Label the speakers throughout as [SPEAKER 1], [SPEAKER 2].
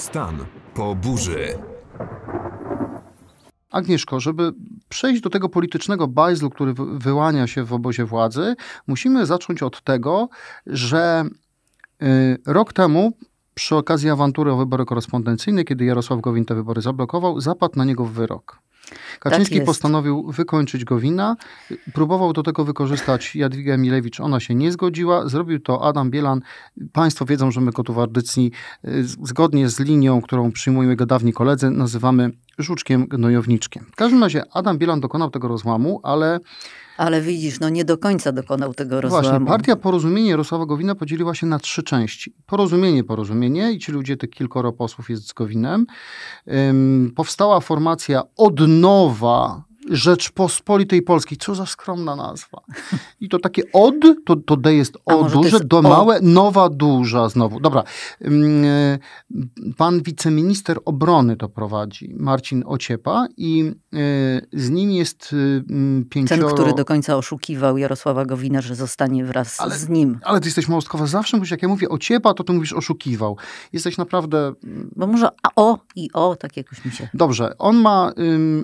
[SPEAKER 1] Stan po burzy. Agnieszko, żeby przejść do tego politycznego bajzlu, który wyłania się w obozie władzy, musimy zacząć od tego, że y, rok temu przy okazji awantury o wybory korespondencyjne, kiedy Jarosław Gowin te wybory zablokował, zapadł na niego wyrok. Kaczyński tak postanowił wykończyć Gowina. Próbował do tego wykorzystać Jadwiga Milewicz. Ona się nie zgodziła. Zrobił to Adam Bielan. Państwo wiedzą, że my kotowardycni y, zgodnie z linią, którą przyjmują jego dawni koledzy, nazywamy żuczkiem gnojowniczkiem. W każdym razie Adam Bielan dokonał tego rozłamu, ale ale widzisz, no nie do końca dokonał tego rozłamu. Właśnie, partia Porozumienie Jarosława Gowina podzieliła się na trzy części. Porozumienie, Porozumienie i ci ludzie, tych kilkoro posłów jest z Gowinem. Um, powstała formacja Odnowa Rzeczpospolitej Polskiej. Co za skromna nazwa. I to takie od, to, to D jest o duże, jest do o... małe, nowa duża znowu. Dobra. Mm, e, pan wiceminister obrony to prowadzi, Marcin Ociepa i e, z nim jest e, pięcioro... Ten, który do końca oszukiwał Jarosława Gowina, że zostanie wraz ale, z nim. Ale ty jesteś małostkowa. Zawsze mówisz, jak ja mówię Ociepa, to ty mówisz oszukiwał. Jesteś naprawdę... Bo może a o i o, tak jakoś mi się... Dobrze. On ma,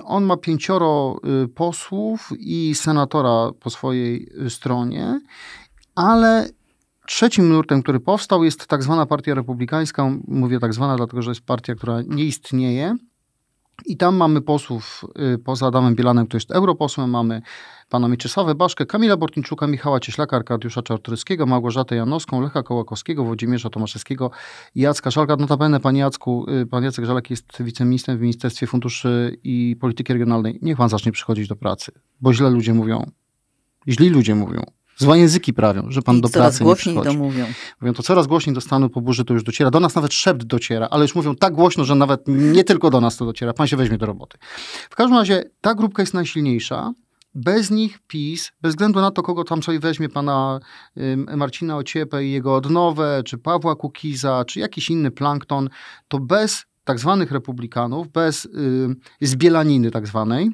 [SPEAKER 1] on ma pięcioro Y, posłów i senatora po swojej y, stronie, ale trzecim nurtem, który powstał, jest tak zwana Partia Republikańska. Mówię tak zwana, dlatego że jest partia, która nie istnieje i tam mamy posłów, y, poza Adamem Bielanem, który jest europosłem, mamy pana Mieczysławę Baszkę, Kamila Bortniczuka, Michała Cieślaka, Arkadiusza Czartoryskiego, Małgorzatę Janowską, Lecha Kołakowskiego, Włodzimierza Tomaszewskiego, Jacka Żalka. Notabene, panie Jacku, y, pan Jacek Żalek jest wiceministrem w Ministerstwie Funduszy i Polityki Regionalnej. Niech pan zacznie przychodzić do pracy, bo źle ludzie mówią. Źli ludzie mówią. Złe języki prawią, że pan I do coraz pracy głośniej nie przychodzi. to mówią. Mówią to coraz głośniej do stanu po burzy to już dociera. Do nas nawet szept dociera, ale już mówią tak głośno, że nawet nie tylko do nas to dociera. Pan się weźmie do roboty. W każdym razie ta grupka jest najsilniejsza. Bez nich PiS, bez względu na to, kogo tam sobie weźmie pana Marcina Ociepę i jego odnowę, czy Pawła Kukiza, czy jakiś inny plankton, to bez tak zwanych republikanów, bez y, zbielaniny tak zwanej,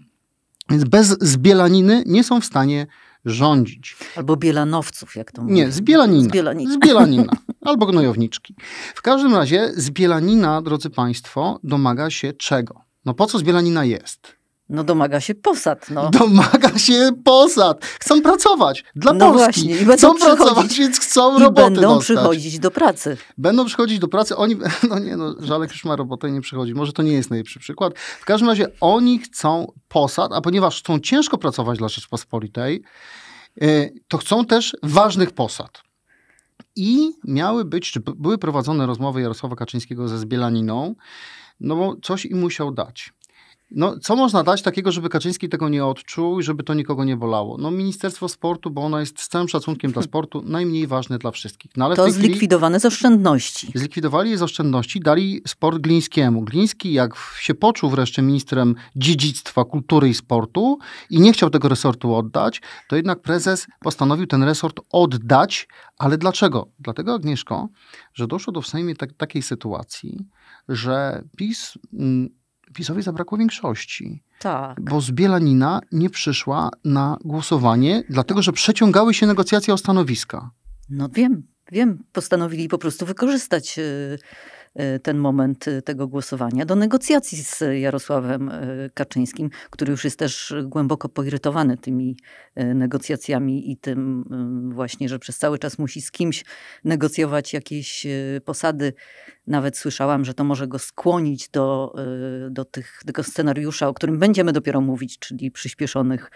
[SPEAKER 1] więc bez zbielaniny nie są w stanie rządzić. Albo bielanowców, jak to mówię. Nie, z bielanina. Z Z bielanina. Albo gnojowniczki. W każdym razie z bielanina, drodzy Państwo, domaga się czego? No po co z bielanina jest? No domaga się posad, no. Domaga się posad. Chcą pracować dla no Polski. Właśnie. I będą chcą pracować, więc chcą i roboty będą dostać. przychodzić do pracy. Będą przychodzić do pracy. Oni, no nie no, Żalek już ma robotę i nie przychodzi. Może to nie jest najlepszy przykład. W każdym razie oni chcą posad, a ponieważ chcą ciężko pracować dla Rzeczpospolitej, y, to chcą też ważnych posad. I miały być, czy były prowadzone rozmowy Jarosława Kaczyńskiego ze Zbielaniną, no bo coś im musiał dać. No, co można dać takiego, żeby Kaczyński tego nie odczuł i żeby to nikogo nie bolało? No, Ministerstwo Sportu, bo ono jest z całym szacunkiem dla hmm. sportu najmniej ważne dla wszystkich. No, to zlikwidowane z oszczędności. Zlikwidowali je z oszczędności, dali sport Glińskiemu. Gliński, jak się poczuł wreszcie ministrem dziedzictwa, kultury i sportu i nie chciał tego resortu oddać, to jednak prezes postanowił ten resort oddać. Ale dlaczego? Dlatego, Agnieszko, że doszło do w Sejmie tak, takiej sytuacji, że PiS... Mm, PiSowi zabrakło większości. Tak. Bo z Bielanina nie przyszła na głosowanie, dlatego że przeciągały się negocjacje o stanowiska.
[SPEAKER 2] No wiem, wiem. Postanowili po prostu wykorzystać y, y, ten moment y, tego głosowania do negocjacji z Jarosławem Kaczyńskim, który już jest też głęboko poirytowany tymi negocjacjami i tym właśnie, że przez cały czas musi z kimś negocjować jakieś posady nawet słyszałam, że to może go skłonić do, y, do tych, tego scenariusza, o którym będziemy dopiero mówić, czyli przyspieszonych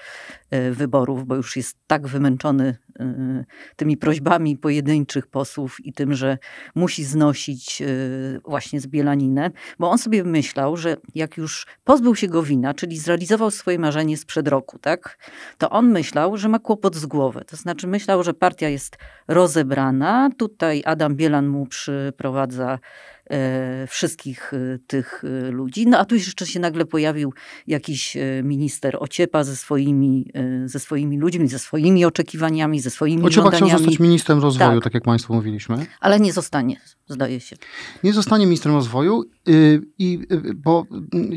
[SPEAKER 2] y, wyborów, bo już jest tak wymęczony y, tymi prośbami pojedynczych posłów i tym, że musi znosić właśnie zbielaninę, bo on sobie myślał, że jak już pozbył się go wina, czyli zrealizował swoje marzenie sprzed roku, tak, to on myślał, że ma kłopot z głowy. To znaczy myślał, że partia jest rozebrana, tutaj Adam Bielan mu przyprowadza E, wszystkich e, tych e, ludzi. No a tu jeszcze się nagle pojawił jakiś minister Ociepa ze swoimi, ze swoimi ludźmi, ze swoimi
[SPEAKER 1] oczekiwaniami, ze swoimi Ociepa żądaniami. chciał zostać ministrem rozwoju, tak. tak jak państwo mówiliśmy. Ale nie zostanie zdaje się. Nie zostanie ministrem rozwoju, y, i, y, bo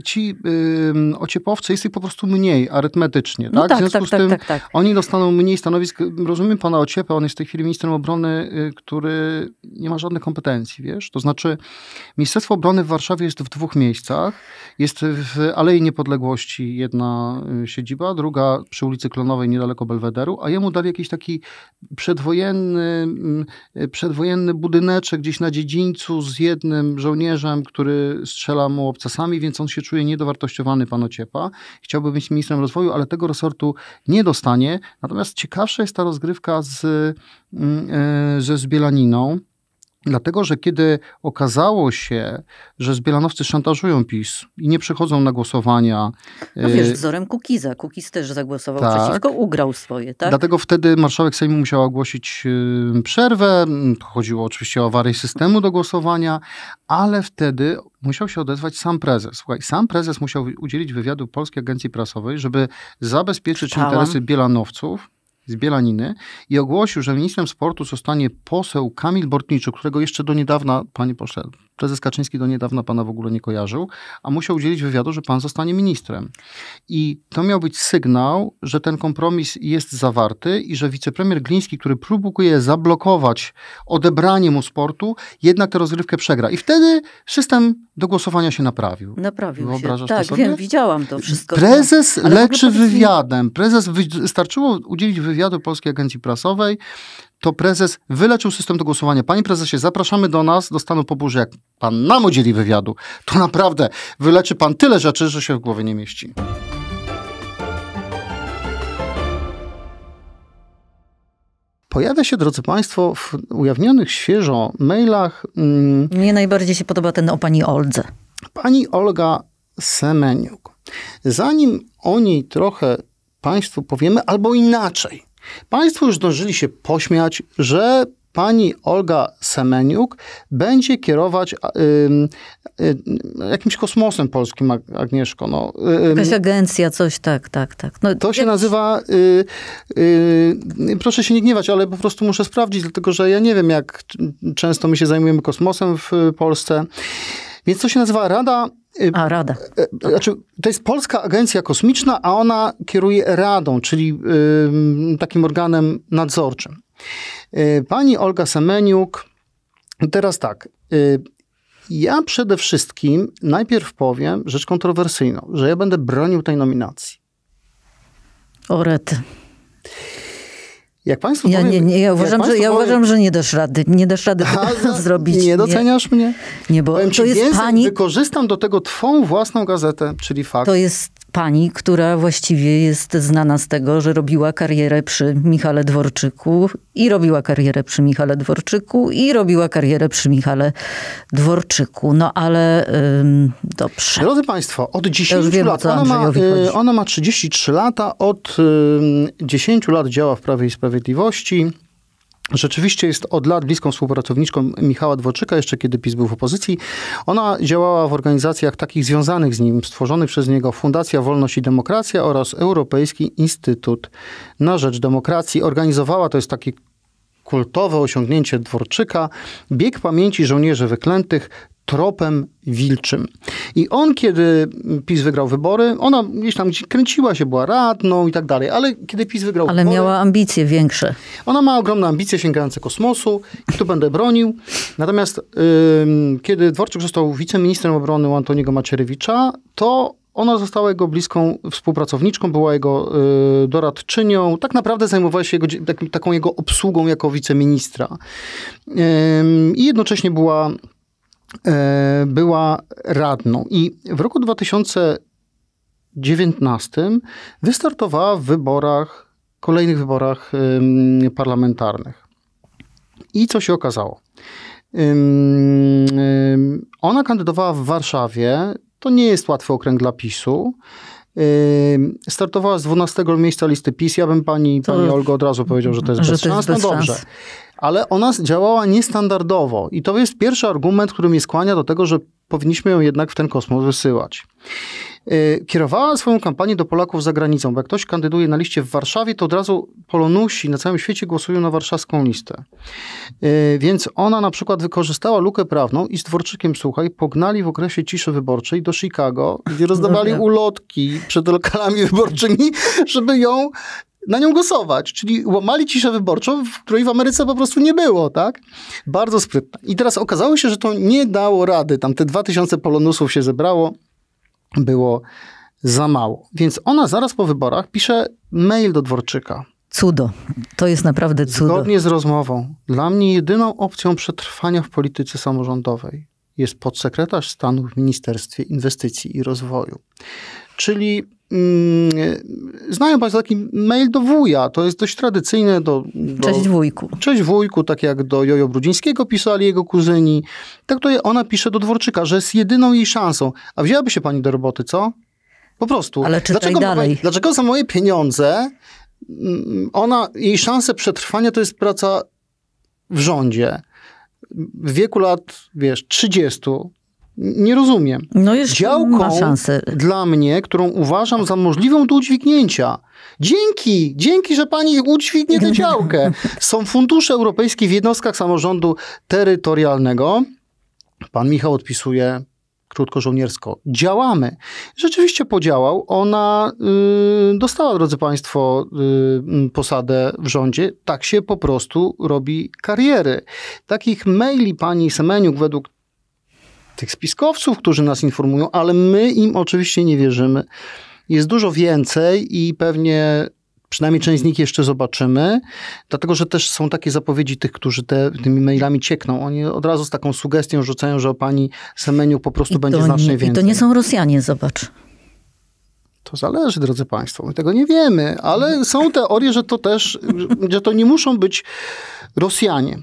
[SPEAKER 1] ci y, ociepowcy jest ich po prostu mniej arytmetycznie. No tak? tak, w związku tak, z tak, tym tak, tak, oni dostaną mniej stanowisk. Rozumiem pana Ociepę, on jest w tej chwili ministrem obrony, który nie ma żadnych kompetencji, wiesz? To znaczy Ministerstwo Obrony w Warszawie jest w dwóch miejscach. Jest w Alei Niepodległości jedna siedziba, druga przy ulicy Klonowej niedaleko Belwederu, a jemu dali jakiś taki przedwojenny, mm, przedwojenny budyneczek gdzieś na dziedzińcu z jednym żołnierzem, który strzela mu obcasami, więc on się czuje niedowartościowany, pan Ociepa. Chciałby być ministrem rozwoju, ale tego resortu nie dostanie. Natomiast ciekawsza jest ta rozgrywka z, mm, e, ze Zbielaniną Dlatego, że kiedy okazało się, że zbielanowcy szantażują PiS i nie przychodzą na głosowania. No wiesz, e, wzorem
[SPEAKER 2] Kukiza. Kukiz też zagłosował tak. przeciwko, ugrał swoje, tak? Dlatego
[SPEAKER 1] wtedy marszałek Sejmu musiał ogłosić y, przerwę. Chodziło oczywiście o awarię systemu do głosowania, ale wtedy musiał się odezwać sam prezes. Słuchaj, sam prezes musiał udzielić wywiadu Polskiej Agencji Prasowej, żeby zabezpieczyć Czytałam. interesy bielanowców z Bielaniny i ogłosił, że ministrem sportu zostanie poseł Kamil Bortniczuk, którego jeszcze do niedawna, panie pośle, prezes Kaczyński do niedawna pana w ogóle nie kojarzył, a musiał udzielić wywiadu, że pan zostanie ministrem. I to miał być sygnał, że ten kompromis jest zawarty i że wicepremier Gliński, który próbuje zablokować odebranie mu sportu, jednak tę rozgrywkę przegra. I wtedy system do głosowania się naprawił.
[SPEAKER 2] Naprawił Wyobrażasz się. Tak, wiem, widziałam to wszystko. Prezes leczy wywiadem.
[SPEAKER 1] Prezes wystarczyło udzielić wywiadu wywiadu Polskiej Agencji Prasowej, to prezes wyleczył system do głosowania. Panie prezesie, zapraszamy do nas, do stanu poburzy. Jak pan nam udzieli wywiadu, to naprawdę wyleczy pan tyle rzeczy, że się w głowie nie mieści. Pojawia się, drodzy Państwo, w ujawnionych świeżo mailach. Mm, Mnie najbardziej się podoba ten o pani Oldze. Pani Olga Semeniuk. Zanim o niej trochę Państwu powiemy, albo inaczej, Państwo już zdążyli się pośmiać, że pani Olga Semeniuk będzie kierować y, y, jakimś kosmosem polskim, Agnieszko. No, y, Jakaś
[SPEAKER 2] agencja, coś, tak, tak, tak. No, to się jak...
[SPEAKER 1] nazywa, y, y, proszę się nie gniewać, ale po prostu muszę sprawdzić, dlatego że ja nie wiem, jak często my się zajmujemy kosmosem w Polsce. Więc to się nazywa Rada Y, y, y, a, Rada. Znaczy, to jest Polska Agencja Kosmiczna, a ona kieruje Radą, czyli takim organem nadzorczym. Pani Olga Semeniuk, teraz tak. Ja przede wszystkim najpierw powiem rzecz kontrowersyjną, że ja będę bronił tej nominacji. O jak państwo ja, powiem, nie, nie, ja uważam, że, ja powiem, uważam, że nie dasz rady. Nie dasz rady a, zrobić. Nie doceniasz nie. mnie? Nie, bo powiem to ci, jest pani... Wykorzystam do tego twą własną gazetę, czyli fakt. To jest
[SPEAKER 2] pani, która właściwie jest znana z tego, że robiła karierę przy Michale Dworczyku i robiła karierę przy Michale Dworczyku i robiła karierę przy Michale Dworczyku. No ale ym, dobrze. Drodzy Państwo, od 10 ja wiem, lat, ona ma, y,
[SPEAKER 1] ona ma 33 lata, od ym, 10 lat działa w Prawie i Sprawiedliwości Sprawiedliwości. Rzeczywiście jest od lat bliską współpracowniczką Michała Dworczyka, jeszcze kiedy PiS był w opozycji. Ona działała w organizacjach takich związanych z nim, stworzonych przez niego Fundacja Wolność i Demokracja oraz Europejski Instytut na Rzecz Demokracji. Organizowała, to jest taki kultowe osiągnięcie Dworczyka, bieg pamięci żołnierzy wyklętych tropem wilczym. I on, kiedy PiS wygrał wybory, ona gdzieś tam kręciła się, była radną i tak dalej, ale kiedy PiS wygrał ale wybory... Ale miała ambicje większe. Ona ma ogromne ambicje sięgające kosmosu i tu będę bronił. Natomiast yy, kiedy Dworczyk został wiceministrem obrony u Antoniego Macierewicza, to ona została jego bliską współpracowniczką, była jego y, doradczynią. Tak naprawdę zajmowała się jego, tak, taką jego obsługą jako wiceministra. I y, jednocześnie była, y, była radną. I w roku 2019 wystartowała w wyborach, kolejnych wyborach parlamentarnych. I co się okazało? Ona kandydowała w Warszawie to nie jest łatwy okręg dla PiSu. Startowała z 12 miejsca listy PiS. Ja bym pani, to, pani Olgo od razu powiedział, że to jest że bez, to szans. Jest no bez no dobrze. Szans. Ale ona działała niestandardowo i to jest pierwszy argument, który mnie skłania do tego, że powinniśmy ją jednak w ten kosmos wysyłać. E, kierowała swoją kampanię do Polaków za granicą, bo jak ktoś kandyduje na liście w Warszawie, to od razu Polonusi na całym świecie głosują na warszawską listę. E, więc ona na przykład wykorzystała lukę prawną i z Dworczykiem, słuchaj, pognali w okresie ciszy wyborczej do Chicago, gdzie rozdawali no ulotki przed lokalami wyborczymi, żeby ją na nią głosować, czyli łamali ciszę wyborczą, w której w Ameryce po prostu nie było, tak? Bardzo sprytne. I teraz okazało się, że to nie dało rady. Tam te 2000 polonusów się zebrało, było za mało. Więc ona zaraz po wyborach pisze mail do Dworczyka. Cudo.
[SPEAKER 2] To jest naprawdę cudo. Zgodnie z
[SPEAKER 1] rozmową, dla mnie jedyną opcją przetrwania w polityce samorządowej jest podsekretarz stanu w Ministerstwie Inwestycji i Rozwoju. Czyli Mm, znają Państwo taki mail do wuja, to jest dość tradycyjne. Do, do, Cześć wujku. Cześć wujku, tak jak do Jojo Brudzińskiego pisali jego kuzyni. Tak to ona pisze do Dworczyka, że jest jedyną jej szansą. A wzięłaby się pani do roboty, co? Po prostu. Ale czytaj dlaczego dalej. dlaczego za moje pieniądze mm, ona, jej szanse przetrwania to jest praca w rządzie. W wieku lat, wiesz, 30 nie rozumiem. No Działką szansę. dla mnie, którą uważam za możliwą do udźwignięcia. Dzięki, dzięki, że pani udźwignie tę działkę. Są fundusze europejskie w jednostkach samorządu terytorialnego. Pan Michał odpisuje krótko żołniersko. Działamy. Rzeczywiście podziałał. Ona y, dostała, drodzy Państwo, y, posadę w rządzie. Tak się po prostu robi kariery. Takich maili pani Semeniuk według tych spiskowców, którzy nas informują, ale my im oczywiście nie wierzymy. Jest dużo więcej i pewnie Przynajmniej część z nich jeszcze zobaczymy, dlatego że też są takie zapowiedzi tych, którzy te, tymi mailami ciekną. Oni od razu z taką sugestią rzucają, że o pani Semeniu po prostu I będzie znacznie nie, więcej. I to nie
[SPEAKER 2] są Rosjanie, zobacz.
[SPEAKER 1] To zależy, drodzy Państwo, my tego nie wiemy, ale są teorie, że to też, że to nie muszą być Rosjanie.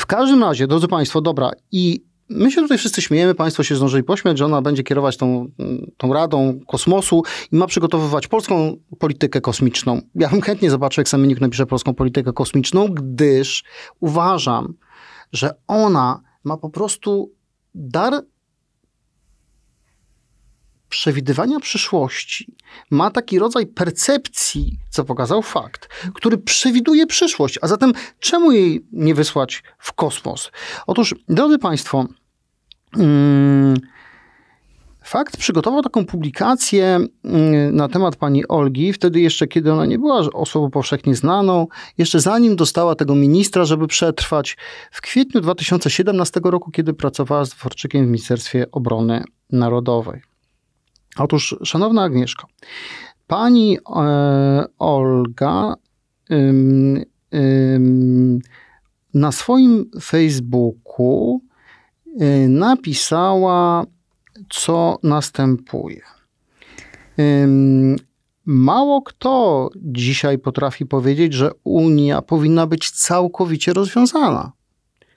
[SPEAKER 1] W każdym razie, drodzy Państwo, dobra, i My się tutaj wszyscy śmiejemy, państwo się zdążyli pośmiać, że ona będzie kierować tą, tą Radą Kosmosu i ma przygotowywać polską politykę kosmiczną. Ja bym chętnie zobaczył, jak Semienik napisze polską politykę kosmiczną, gdyż uważam, że ona ma po prostu dar przewidywania przyszłości ma taki rodzaj percepcji, co pokazał fakt, który przewiduje przyszłość, a zatem czemu jej nie wysłać w kosmos? Otóż, drodzy Państwo, Mm, fakt przygotował taką publikację mm, na temat pani Olgi, wtedy jeszcze kiedy ona nie była osobą powszechnie znaną, jeszcze zanim dostała tego ministra, żeby przetrwać, w kwietniu 2017 roku, kiedy pracowała z Dworczykiem w Ministerstwie Obrony Narodowej. Otóż, szanowna Agnieszko, pani e, Olga ym, ym, na swoim Facebooku Y, napisała, co następuje. Mało kto dzisiaj potrafi powiedzieć, że Unia powinna być całkowicie rozwiązana.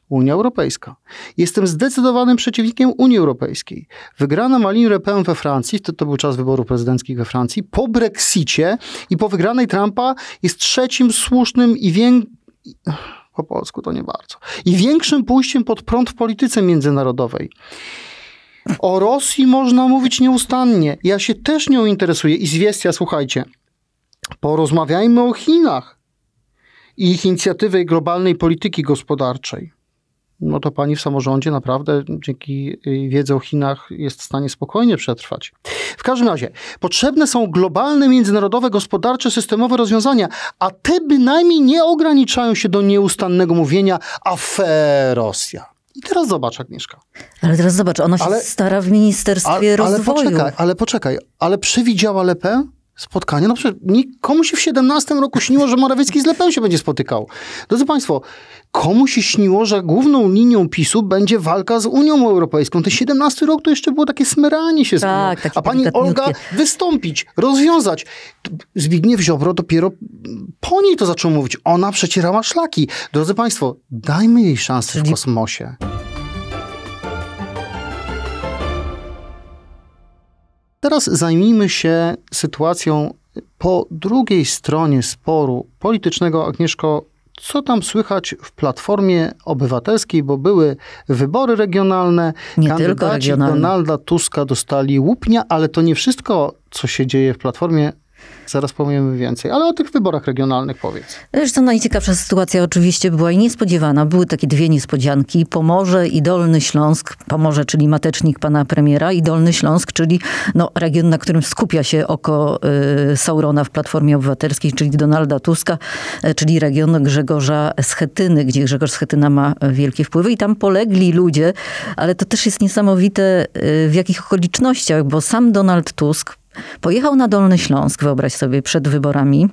[SPEAKER 1] Unia Europejska. Jestem zdecydowanym przeciwnikiem Unii Europejskiej. Wygrana Marine Le Pen we Francji, to, to był czas wyborów prezydenckich we Francji, po Brexicie i po wygranej Trumpa jest trzecim słusznym i większym po polsku to nie bardzo. I większym pójściem pod prąd w polityce międzynarodowej. O Rosji można mówić nieustannie. Ja się też nią interesuję. I zwiestia, słuchajcie, porozmawiajmy o Chinach i ich inicjatywie globalnej polityki gospodarczej no to pani w samorządzie naprawdę dzięki y, wiedzy o Chinach jest w stanie spokojnie przetrwać. W każdym razie, potrzebne są globalne, międzynarodowe, gospodarcze, systemowe rozwiązania, a te bynajmniej nie ograniczają się do nieustannego mówienia afery Rosja. I teraz zobacz, Agnieszka. Ale teraz zobacz,
[SPEAKER 2] ona się ale, stara w Ministerstwie ale, ale Rozwoju. Poczekaj,
[SPEAKER 1] ale poczekaj, ale przewidziała Lepę, spotkanie. No przecież nikomu się w 17 roku śniło, że Morawiecki z Lepem się będzie spotykał. Drodzy Państwo, komu się śniło, że główną linią PiSu będzie walka z Unią Europejską? Ten 17 rok to jeszcze było takie smyranie się. Tak, z... A pani Olga wystąpić, rozwiązać. Zbigniew Ziobro dopiero po niej to zaczął mówić. Ona przecierała szlaki. Drodzy Państwo, dajmy jej szansę Czyli... w kosmosie. Teraz zajmijmy się sytuacją po drugiej stronie sporu politycznego. Agnieszko, co tam słychać w Platformie Obywatelskiej, bo były wybory regionalne. Nie Kandydaci tylko regionalne. Donalda Tuska dostali łupnia, ale to nie wszystko, co się dzieje w Platformie Zaraz powiemy więcej, ale o tych wyborach regionalnych powiedz.
[SPEAKER 2] Zresztą najciekawsza sytuacja oczywiście była i niespodziewana. Były takie dwie niespodzianki. Pomorze i Dolny Śląsk. Pomorze, czyli matecznik pana premiera i Dolny Śląsk, czyli no, region, na którym skupia się oko y, Saurona w Platformie Obywatelskiej, czyli Donalda Tuska, y, czyli region Grzegorza Schetyny, gdzie Grzegorz Schetyna ma e, wielkie wpływy i tam polegli ludzie, ale to też jest niesamowite y, w jakich okolicznościach, bo sam Donald Tusk Pojechał na Dolny Śląsk, wyobraź sobie, przed wyborami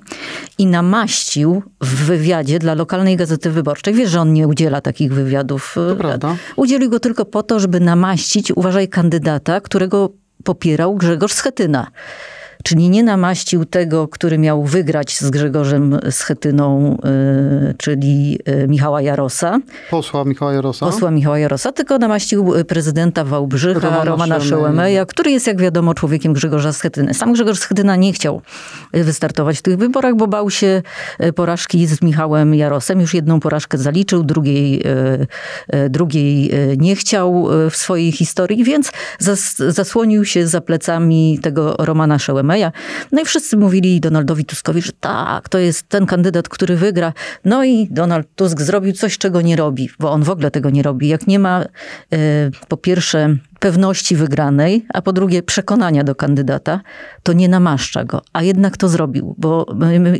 [SPEAKER 2] i namaścił w wywiadzie dla lokalnej gazety wyborczej. Wiesz, że on nie udziela takich wywiadów. To prawda. Udzielił go tylko po to, żeby namaścić, uważaj, kandydata, którego popierał Grzegorz Schetyna. Czyli nie namaścił tego, który miał wygrać z Grzegorzem Schetyną, y, czyli y, Michała Jarosa. Posła Michała Jarosa. Posła Michała Jarosa, tylko namaścił y, prezydenta Wałbrzycha, Romana, Romana Szełemeja, który jest, jak wiadomo, człowiekiem Grzegorza Schetyny. Sam Grzegorz Schetyna nie chciał wystartować w tych wyborach, bo bał się porażki z Michałem Jarosem. Już jedną porażkę zaliczył, drugiej, drugiej nie chciał w swojej historii, więc zasłonił się za plecami tego Romana Szełemeja no i wszyscy mówili Donaldowi Tuskowi, że tak, to jest ten kandydat, który wygra. No i Donald Tusk zrobił coś, czego nie robi, bo on w ogóle tego nie robi. Jak nie ma e, po pierwsze pewności wygranej, a po drugie przekonania do kandydata, to nie namaszcza go. A jednak to zrobił, bo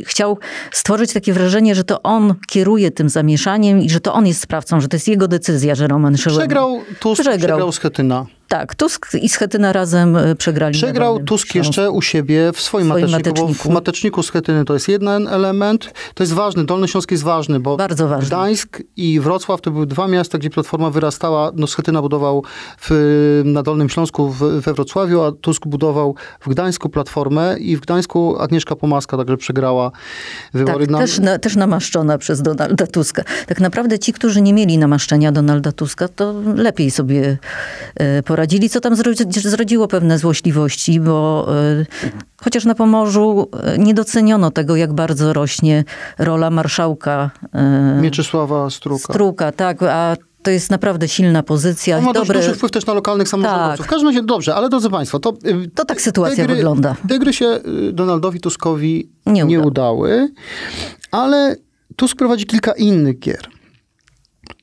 [SPEAKER 2] chciał stworzyć takie wrażenie, że to on kieruje tym zamieszaniem i że to on jest sprawcą, że to jest jego decyzja, że Roman Szyłek...
[SPEAKER 1] Przegrał Tusk, przegrał, przegrał Schetyna.
[SPEAKER 2] Tak, Tusk i Schetyna razem e, przegrali. Przegrał
[SPEAKER 1] Tusk jeszcze u siebie w swoim, swoim mateczniku, mateczniku. w mateczniku Schetyny to jest jeden element. To jest ważny, Dolny Śląsk jest ważny, bo Bardzo ważny. Gdańsk i Wrocław to były dwa miasta, gdzie Platforma wyrastała. No Schetyna budował w, na Dolnym Śląsku w, we Wrocławiu, a Tusk budował w Gdańsku Platformę i w Gdańsku Agnieszka Pomaska także przegrała wybory. Tak, na... Też,
[SPEAKER 2] na, też namaszczona przez Donalda Tuska. Tak naprawdę ci, którzy nie mieli namaszczenia Donalda Tuska, to lepiej sobie e, poradzili poradzili, co tam zrodziło pewne złośliwości, bo e, chociaż na Pomorzu e, nie doceniono tego, jak bardzo rośnie rola marszałka
[SPEAKER 1] e, Mieczysława Struka.
[SPEAKER 2] Struka, tak, a to jest naprawdę silna pozycja. On no ma duży wpływ
[SPEAKER 1] też na lokalnych tak. samorządowców. Tak. W każdym razie dobrze, ale drodzy Państwo, to... Y, to tak sytuacja gry, wygląda. Te gry się y, Donaldowi Tuskowi nie, uda. nie udały, ale Tusk prowadzi kilka innych gier.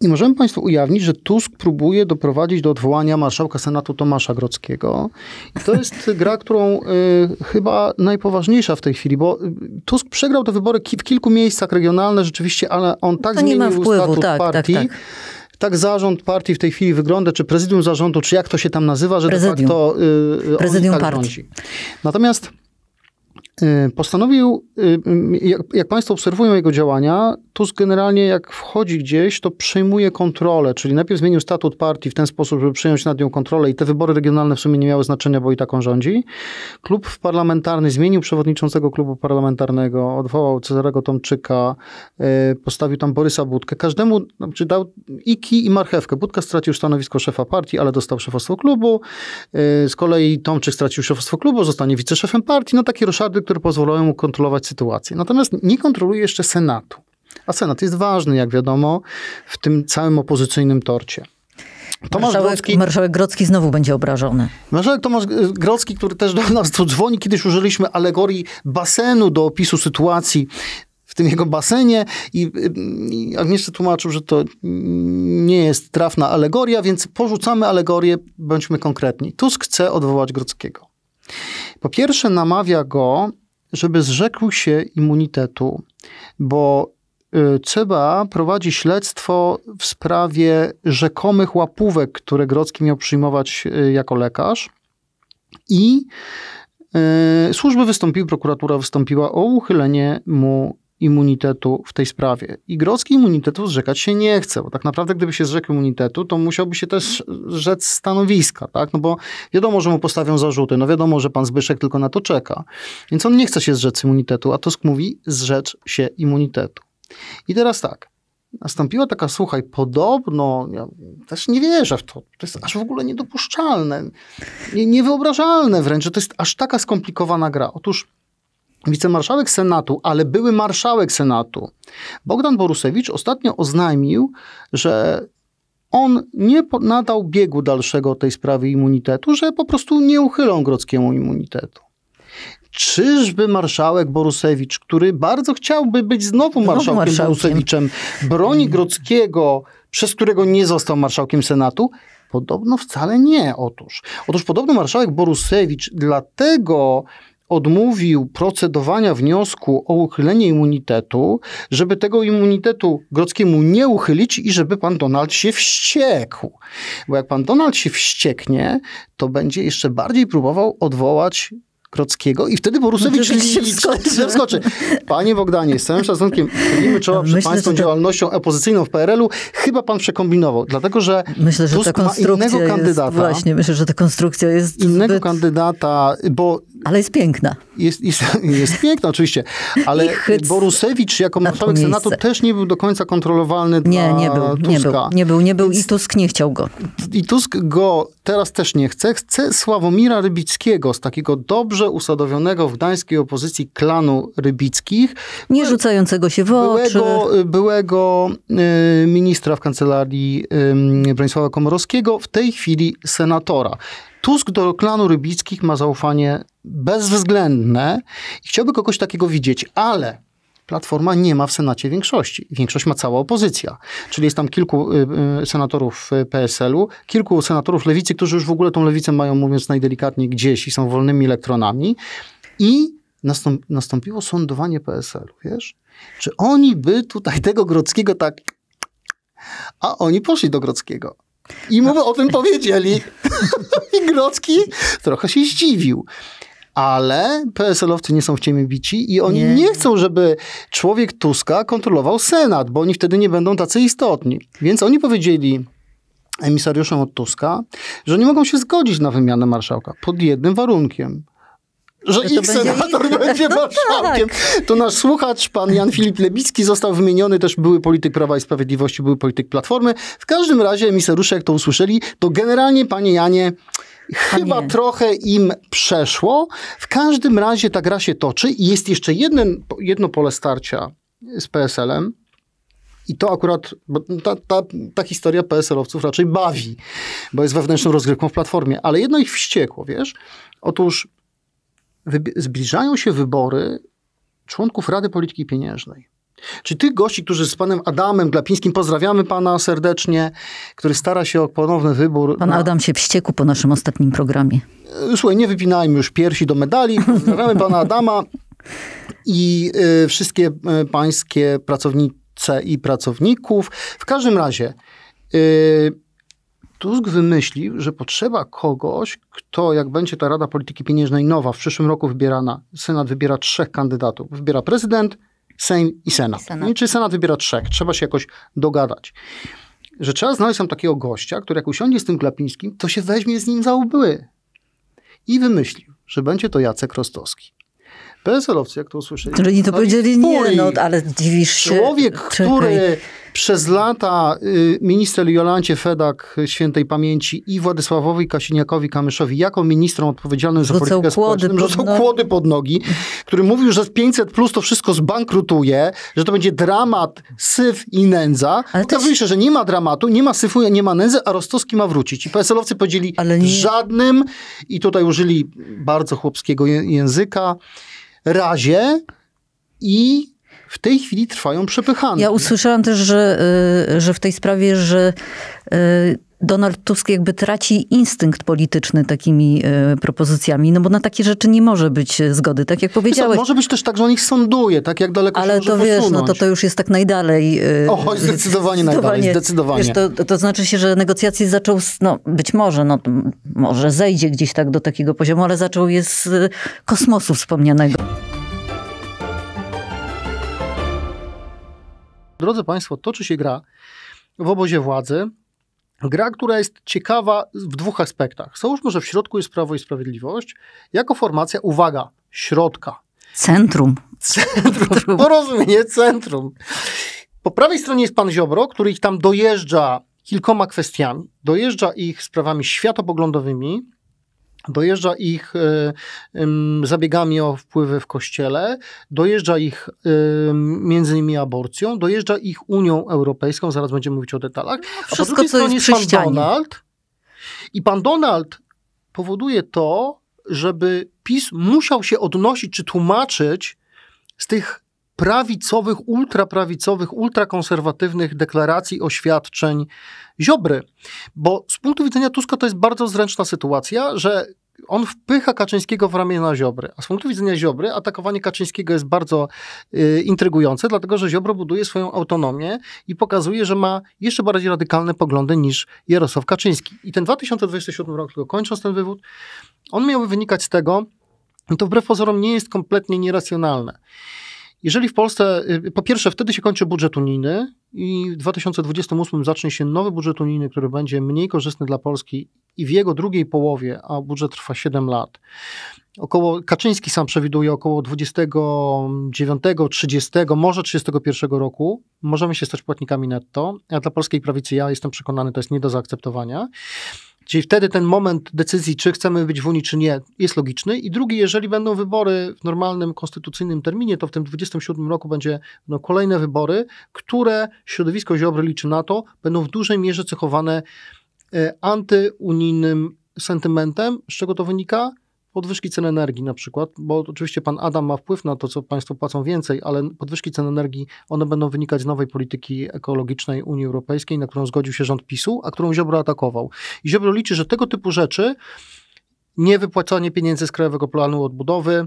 [SPEAKER 1] I możemy Państwu ujawnić, że Tusk próbuje doprowadzić do odwołania marszałka Senatu Tomasza Grockiego. I to jest gra, którą y, chyba najpoważniejsza w tej chwili, bo y, Tusk przegrał te wybory ki w kilku miejscach regionalne rzeczywiście, ale on no tak to zmienił nie ma wpływu, statut tak, partii. Tak, tak tak zarząd partii w tej chwili wygląda, czy prezydium zarządu, czy jak to się tam nazywa, że prezydium. de facto y, y, prezydium tak partii. Rządzi. Natomiast Y, postanowił, y, jak, jak, Państwo obserwują jego działania, Tusk generalnie jak wchodzi gdzieś, to przejmuje kontrolę, czyli najpierw zmienił statut partii w ten sposób, żeby przejąć nad nią kontrolę i te wybory regionalne w sumie nie miały znaczenia, bo i taką rządzi. Klub parlamentarny zmienił przewodniczącego klubu parlamentarnego, odwołał Cezarego Tomczyka, y, postawił tam Borysa Budkę. Każdemu znaczy dał i kij i marchewkę. Budka stracił stanowisko szefa partii, ale dostał szefostwo klubu. Z kolei Tomczyk stracił szefostwo klubu, zostanie wiceszefem partii. No takie roszady, które pozwalają mu kontrolować sytuację. Natomiast nie kontroluje jeszcze Senatu. A Senat jest ważny, jak wiadomo, w tym całym opozycyjnym torcie. Tomasz marszałek, Grodzki, marszałek Grodzki znowu będzie obrażony. Marszałek Tomasz Grodzki, który też do nas tu dzwoni, kiedyś użyliśmy alegorii basenu do opisu sytuacji w tym jego basenie i, i Agnieszka tłumaczył, że to nie jest trafna alegoria, więc porzucamy alegorię, bądźmy konkretni. Tusk chce odwołać Grodzkiego. Po pierwsze, namawia go, żeby zrzekł się immunitetu, bo y, trzeba prowadzi śledztwo w sprawie rzekomych łapówek, które Grocki miał przyjmować y, jako lekarz. I y, służby wystąpiły, prokuratura wystąpiła o uchylenie mu immunitetu w tej sprawie. I Grodzki immunitetu zrzekać się nie chce, bo tak naprawdę gdyby się zrzekł immunitetu, to musiałby się też rzec stanowiska, tak? No bo wiadomo, że mu postawią zarzuty, no wiadomo, że pan Zbyszek tylko na to czeka. Więc on nie chce się zrzec immunitetu, a Tusk mówi zrzecz się immunitetu. I teraz tak, nastąpiła taka, słuchaj, podobno, ja też nie wierzę w to, to jest aż w ogóle niedopuszczalne, nie, niewyobrażalne wręcz, że to jest aż taka skomplikowana gra. Otóż wicemarszałek Senatu, ale były marszałek Senatu, Bogdan Borusewicz ostatnio oznajmił, że on nie nadał biegu dalszego tej sprawy immunitetu, że po prostu nie uchylą Grockiemu immunitetu. Czyżby marszałek Borusewicz, który bardzo chciałby być znowu marszałkiem, znowu marszałkiem. Borusewiczem, broni Grockiego, przez którego nie został marszałkiem Senatu? Podobno wcale nie. Otóż, otóż podobno marszałek Borusewicz dlatego odmówił procedowania wniosku o uchylenie immunitetu, żeby tego immunitetu Grockiemu nie uchylić i żeby pan Donald się wściekł. Bo jak pan Donald się wścieknie, to będzie jeszcze bardziej próbował odwołać Krockiego i wtedy Borusewicz no, się wskoczy. Panie Bogdanie, z całym szacunkiem chylimy czoła przed to... działalnością opozycyjną w PRL-u. Chyba pan przekombinował, dlatego że myślę, że Tusk ta konstrukcja ma innego kandydata. Jest, właśnie, myślę, że ta konstrukcja jest innego zbyt... kandydata, bo ale jest piękna. Jest, jest, jest piękna, oczywiście. Ale Borusewicz jako marszałek Senatu też nie był do końca kontrolowalny nie, dla nie był, Tuska. Nie był, nie był, nie był i Tusk nie chciał go. I Tusk go teraz też nie chce. Chce Sławomira Rybickiego z takiego dobrze usadowionego w gdańskiej opozycji klanu Rybickich. Nie rzucającego się w oczy. Y, byłego, byłego ministra w kancelarii Bronisława Komorowskiego, w tej chwili senatora. Tusk do klanu Rybickich ma zaufanie bezwzględne i chciałby kogoś takiego widzieć, ale Platforma nie ma w Senacie większości. Większość ma cała opozycja. Czyli jest tam kilku y, y, senatorów y, PSL-u, kilku senatorów lewicy, którzy już w ogóle tą lewicę mają, mówiąc najdelikatniej, gdzieś i są wolnymi elektronami. I nastąpiło sądowanie PSL-u, wiesz? Czy oni by tutaj tego Grockiego tak... A oni poszli do Grockiego. I mu o tym powiedzieli. I Grocki trochę się zdziwił ale PSL-owcy nie są w ciemię bici i oni nie. nie. chcą, żeby człowiek Tuska kontrolował Senat, bo oni wtedy nie będą tacy istotni. Więc oni powiedzieli emisariuszom od Tuska, że nie mogą się zgodzić na wymianę marszałka pod jednym warunkiem – że ich senator ich... będzie no tak. marszałkiem. To nasz słuchacz, pan Jan Filip Lebicki, został wymieniony, też były polityk Prawa i Sprawiedliwości, były polityk Platformy. W każdym razie emiserusze, jak to usłyszeli, to generalnie, panie Janie, Chyba trochę im przeszło. W każdym razie ta gra się toczy i jest jeszcze jeden, jedno pole starcia z PSL-em. I to akurat, ta, ta, ta historia PSL-owców raczej bawi, bo jest wewnętrzną rozgrywką w Platformie. Ale jedno ich wściekło, wiesz? Otóż zbliżają się wybory członków Rady Polityki Pieniężnej. Czy tych gości, którzy z panem Adamem Glapińskim, pozdrawiamy pana serdecznie, który stara się o ponowny wybór.
[SPEAKER 2] Pan na... Adam się wściekł po naszym ostatnim programie.
[SPEAKER 1] E, słuchaj, nie wypinajmy już piersi do medali. Pozdrawiamy pana Adama i y, wszystkie y, pańskie pracownice i pracowników. W każdym razie... Y, Tusk wymyślił, że potrzeba kogoś, kto, jak będzie ta Rada Polityki Pieniężnej nowa, w przyszłym roku wybierana, Senat wybiera trzech kandydatów. Wybiera prezydent, Sejm i Senat. Senat. No I czy Senat wybiera trzech, trzeba się jakoś dogadać. Że trzeba znaleźć tam takiego gościa, który jak usiądzie z tym Klapińskim, to się weźmie z nim za łby. I wymyślił, że będzie to Jacek Rostowski. PSL-owcy, jak to usłyszeli... Czyli to no powiedzieli, nie, no, ale dziwisz się. Człowiek, który przez lata y, minister Jolancie Fedak y, świętej pamięci i Władysławowi Kasiniakowi Kamyszowi jako ministrom odpowiedzialnym za politykę społeczną pod... kłody pod nogi, który mówił, że 500 plus to wszystko zbankrutuje, że to będzie dramat, syf i nędza. Ale Okazuje się, że nie ma dramatu, nie ma syfu, nie ma nędzy, a Rostowski ma wrócić. I PSL-owcy powiedzieli nie... żadnym i tutaj użyli bardzo chłopskiego języka, razie i w tej chwili trwają przepychania. Ja
[SPEAKER 2] usłyszałam też, że, y, że w tej sprawie, że y, Donald Tusk jakby traci instynkt polityczny takimi y, propozycjami, no bo na takie rzeczy nie może być
[SPEAKER 1] zgody, tak jak powiedziałeś. Wiesz, może być też tak, że on ich sąduje, tak jak daleko Ale to wiesz, posunąć. no to
[SPEAKER 2] to już jest tak najdalej. o, zdecydowanie, zdecydowanie najdalej, zdecydowanie. Wiesz, to, to znaczy się, że negocjacje zaczął, no być może, no może zejdzie gdzieś tak do takiego poziomu, ale zaczął je z kosmosu wspomnianego.
[SPEAKER 1] Drodzy Państwo, toczy się gra w obozie władzy. Gra, która jest ciekawa w dwóch aspektach. Załóżmy, że w środku jest Prawo i Sprawiedliwość. Jako formacja, uwaga, środka. Centrum. Centrum, porozumienie centrum. Po prawej stronie jest pan Ziobro, który ich tam dojeżdża kilkoma kwestiami. Dojeżdża ich sprawami światopoglądowymi, Dojeżdża ich e, zabiegami o wpływy w kościele, dojeżdża ich e, między innymi aborcją, dojeżdża ich Unią Europejską, zaraz będziemy mówić o detalach. No, wszystko, co jest pan Donald. I pan Donald powoduje to, żeby PiS musiał się odnosić czy tłumaczyć z tych prawicowych, ultraprawicowych, ultrakonserwatywnych deklaracji, oświadczeń Ziobry. Bo z punktu widzenia Tuska to jest bardzo zręczna sytuacja, że on wpycha Kaczyńskiego w ramiona Ziobry. A z punktu widzenia Ziobry atakowanie Kaczyńskiego jest bardzo y, intrygujące, dlatego że Ziobro buduje swoją autonomię i pokazuje, że ma jeszcze bardziej radykalne poglądy niż Jarosław Kaczyński. I ten 2027 rok, tylko kończąc ten wywód, on miałby wynikać z tego, to wbrew pozorom nie jest kompletnie nieracjonalne jeżeli w Polsce, y, po pierwsze, wtedy się kończy budżet unijny i w 2028 zacznie się nowy budżet unijny, który będzie mniej korzystny dla Polski i w jego drugiej połowie, a budżet trwa 7 lat, około, Kaczyński sam przewiduje około 29, 30, może 31 roku, możemy się stać płatnikami netto. Ja dla polskiej prawicy, ja jestem przekonany, to jest nie do zaakceptowania. Czyli wtedy ten moment decyzji, czy chcemy być w Unii, czy nie, jest logiczny. I drugi, jeżeli będą wybory w normalnym, konstytucyjnym terminie, to w tym 27 roku będzie no, kolejne wybory, które środowisko Ziobry liczy na to, będą w dużej mierze cechowane e, antyunijnym sentymentem. Z czego to wynika? podwyżki cen energii na przykład, bo oczywiście pan Adam ma wpływ na to, co państwo płacą więcej, ale podwyżki cen energii, one będą wynikać z nowej polityki ekologicznej Unii Europejskiej, na którą zgodził się rząd PiSu, a którą Ziobro atakował. I Ziobro liczy, że tego typu rzeczy, niewypłacanie pieniędzy z Krajowego Planu Odbudowy,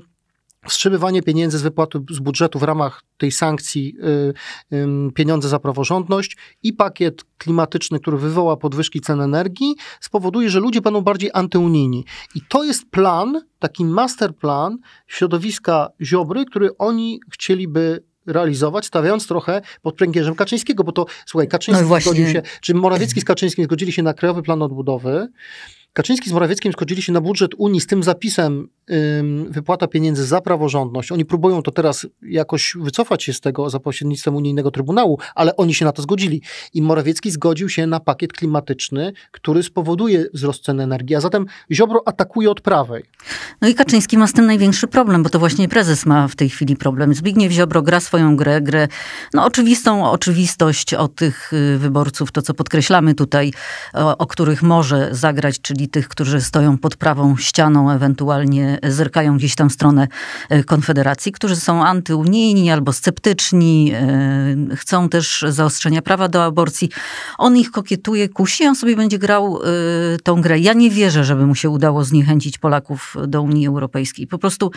[SPEAKER 1] wstrzymywanie pieniędzy z wypłaty z budżetu w ramach tej sankcji y, y, pieniądze za praworządność i pakiet klimatyczny, który wywoła podwyżki cen energii, spowoduje, że ludzie będą bardziej antyunijni. I to jest plan, taki master plan środowiska Ziobry, który oni chcieliby realizować, stawiając trochę pod pręgierzem Kaczyńskiego, bo to, słuchaj, Kaczyński no zgodził się, czy Morawiecki z Kaczyńskim zgodzili się na Krajowy Plan Odbudowy, Kaczyński z Morawieckim zgodzili się na budżet Unii z tym zapisem ym, wypłata pieniędzy za praworządność. Oni próbują to teraz jakoś wycofać się z tego za pośrednictwem unijnego trybunału, ale oni się na to zgodzili. I Morawiecki zgodził się na pakiet klimatyczny, który spowoduje wzrost cen energii, a zatem Ziobro atakuje od prawej.
[SPEAKER 2] No i Kaczyński ma z tym największy problem, bo to właśnie prezes ma w tej chwili problem. Zbigniew Ziobro gra swoją grę, grę no oczywistą oczywistość o tych y, wyborców, to co podkreślamy tutaj, o, o których może zagrać, czyli tych, którzy stoją pod prawą ścianą, ewentualnie zerkają gdzieś tam w stronę e, Konfederacji, którzy są antyunijni albo sceptyczni, e, chcą też zaostrzenia prawa do aborcji. On ich kokietuje, kusi, on sobie będzie grał e, tą grę. Ja nie wierzę, żeby mu się udało zniechęcić Polaków do Unii Europejskiej. Po prostu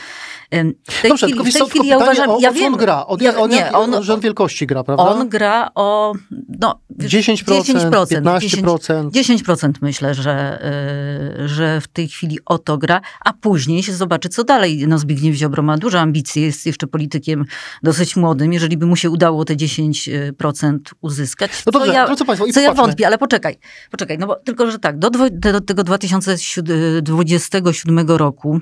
[SPEAKER 2] w tej Dobrze, chwili, tylko, w tej chwili ja uważam... O, ja wiem, on gra? Od, ja, on, nie, on, rząd wielkości gra, prawda? On gra o... No, 10%, 10%, 15%. 10%, 10% myślę, że E, że w tej chwili o to gra, a później się zobaczy, co dalej. No Zbigniew Ziobro ma duże ambicje, jest jeszcze politykiem dosyć młodym. Jeżeli by mu się udało te 10% uzyskać, no dobrze, co ja, proszę Państwa, co ja wątpię, ale poczekaj, poczekaj, no bo tylko, że tak, do, do tego 2027 roku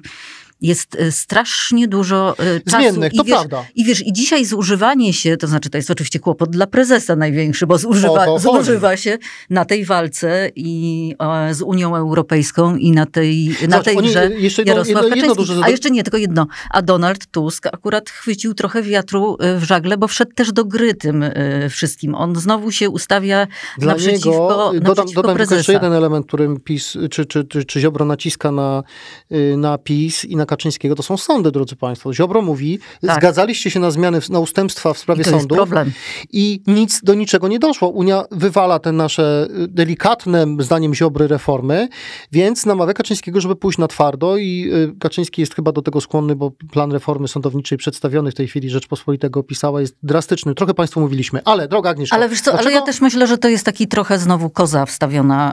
[SPEAKER 2] jest e, strasznie dużo e, czasu. Zmiennych, i to wiesz, prawda. I wiesz, i dzisiaj zużywanie się, to znaczy to jest oczywiście kłopot dla prezesa największy, bo zużywa, zużywa się na tej walce i e, z Unią Europejską i na tej, na znaczy, tej grze jeszcze jedno, Jarosław jedno, jedno duże... A jeszcze nie, tylko jedno. A Donald Tusk akurat chwycił trochę wiatru w żagle, bo wszedł też do gry tym wszystkim. On znowu się
[SPEAKER 1] ustawia dla naprzeciwko, niego, dodam, naprzeciwko dodam prezesa. jeszcze jeden element, którym PiS, czy, czy, czy, czy Ziobro naciska na, y, na PiS i na Kaczyńskiego to są sądy, drodzy Państwo. Ziobro mówi, tak. zgadzaliście się na zmiany, na ustępstwa w sprawie sądów i nic do niczego nie doszło. Unia wywala te nasze y, delikatne, zdaniem Ziobry, reformy, więc namawia Kaczyńskiego, żeby pójść na twardo i y, Kaczyński jest chyba do tego skłonny, bo plan reformy sądowniczej przedstawiony w tej chwili Rzeczpospolitego pisała jest drastyczny. Trochę Państwu mówiliśmy, ale droga Agnieszka. Ale wiesz co, dlaczego... ale ja też myślę, że to jest taki trochę znowu koza wstawiona,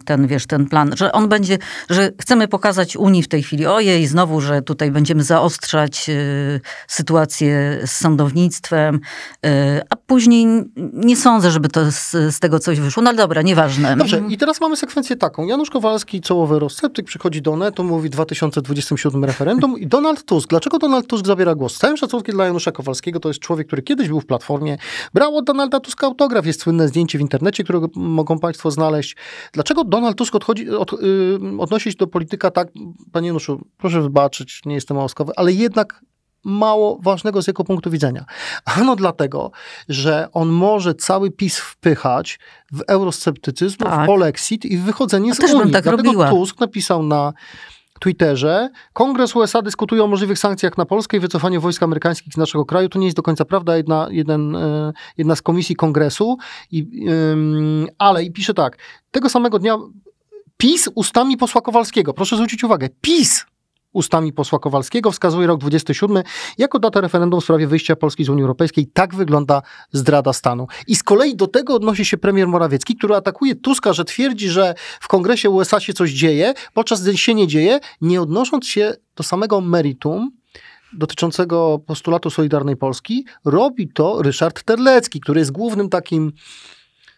[SPEAKER 1] y, ten wiesz, ten
[SPEAKER 2] plan, że on będzie, że chcemy pokazać Unii w tej chwili, ojej, znowu znowu, że tutaj będziemy zaostrzać y, sytuację z sądownictwem, y, a później nie sądzę, żeby to z, z tego coś wyszło. No ale dobra, nieważne. Dobrze, mhm.
[SPEAKER 1] i teraz mamy sekwencję taką. Janusz Kowalski, cołowy rozceptyk, przychodzi do NET, mówi 2027 referendum i Donald Tusk. Dlaczego Donald Tusk zabiera głos? Z całym szacunkiem dla Janusza Kowalskiego, to jest człowiek, który kiedyś był w Platformie, brał od Donalda Tuska autograf. Jest słynne zdjęcie w internecie, które mogą Państwo znaleźć. Dlaczego Donald Tusk odchodzi, od, y, odnosi się do polityka tak, panie Januszu, proszę wybaczyć, zobaczyć, nie jestem łaskawy, ale jednak mało ważnego z jego punktu widzenia. Ano dlatego, że on może cały PiS wpychać w eurosceptycyzm, tak. w polexit i w wychodzenie z też Unii. Tak dlatego robiła. Tusk napisał na Twitterze. Kongres USA dyskutuje o możliwych sankcjach na Polskę i wycofaniu wojsk amerykańskich z naszego kraju. To nie jest do końca prawda. Jedna, jeden, e, jedna z komisji kongresu, i, ym, ale i pisze tak. Tego samego dnia PiS ustami posła Kowalskiego. Proszę zwrócić uwagę. PiS ustami posła Kowalskiego wskazuje rok 27 jako datę referendum w sprawie wyjścia Polski z Unii Europejskiej. Tak wygląda zdrada stanu. I z kolei do tego odnosi się premier Morawiecki, który atakuje Tuska, że twierdzi, że w kongresie USA się coś dzieje, podczas gdy się nie dzieje, nie odnosząc się do samego meritum dotyczącego postulatu Solidarnej Polski, robi to Ryszard Terlecki, który jest głównym takim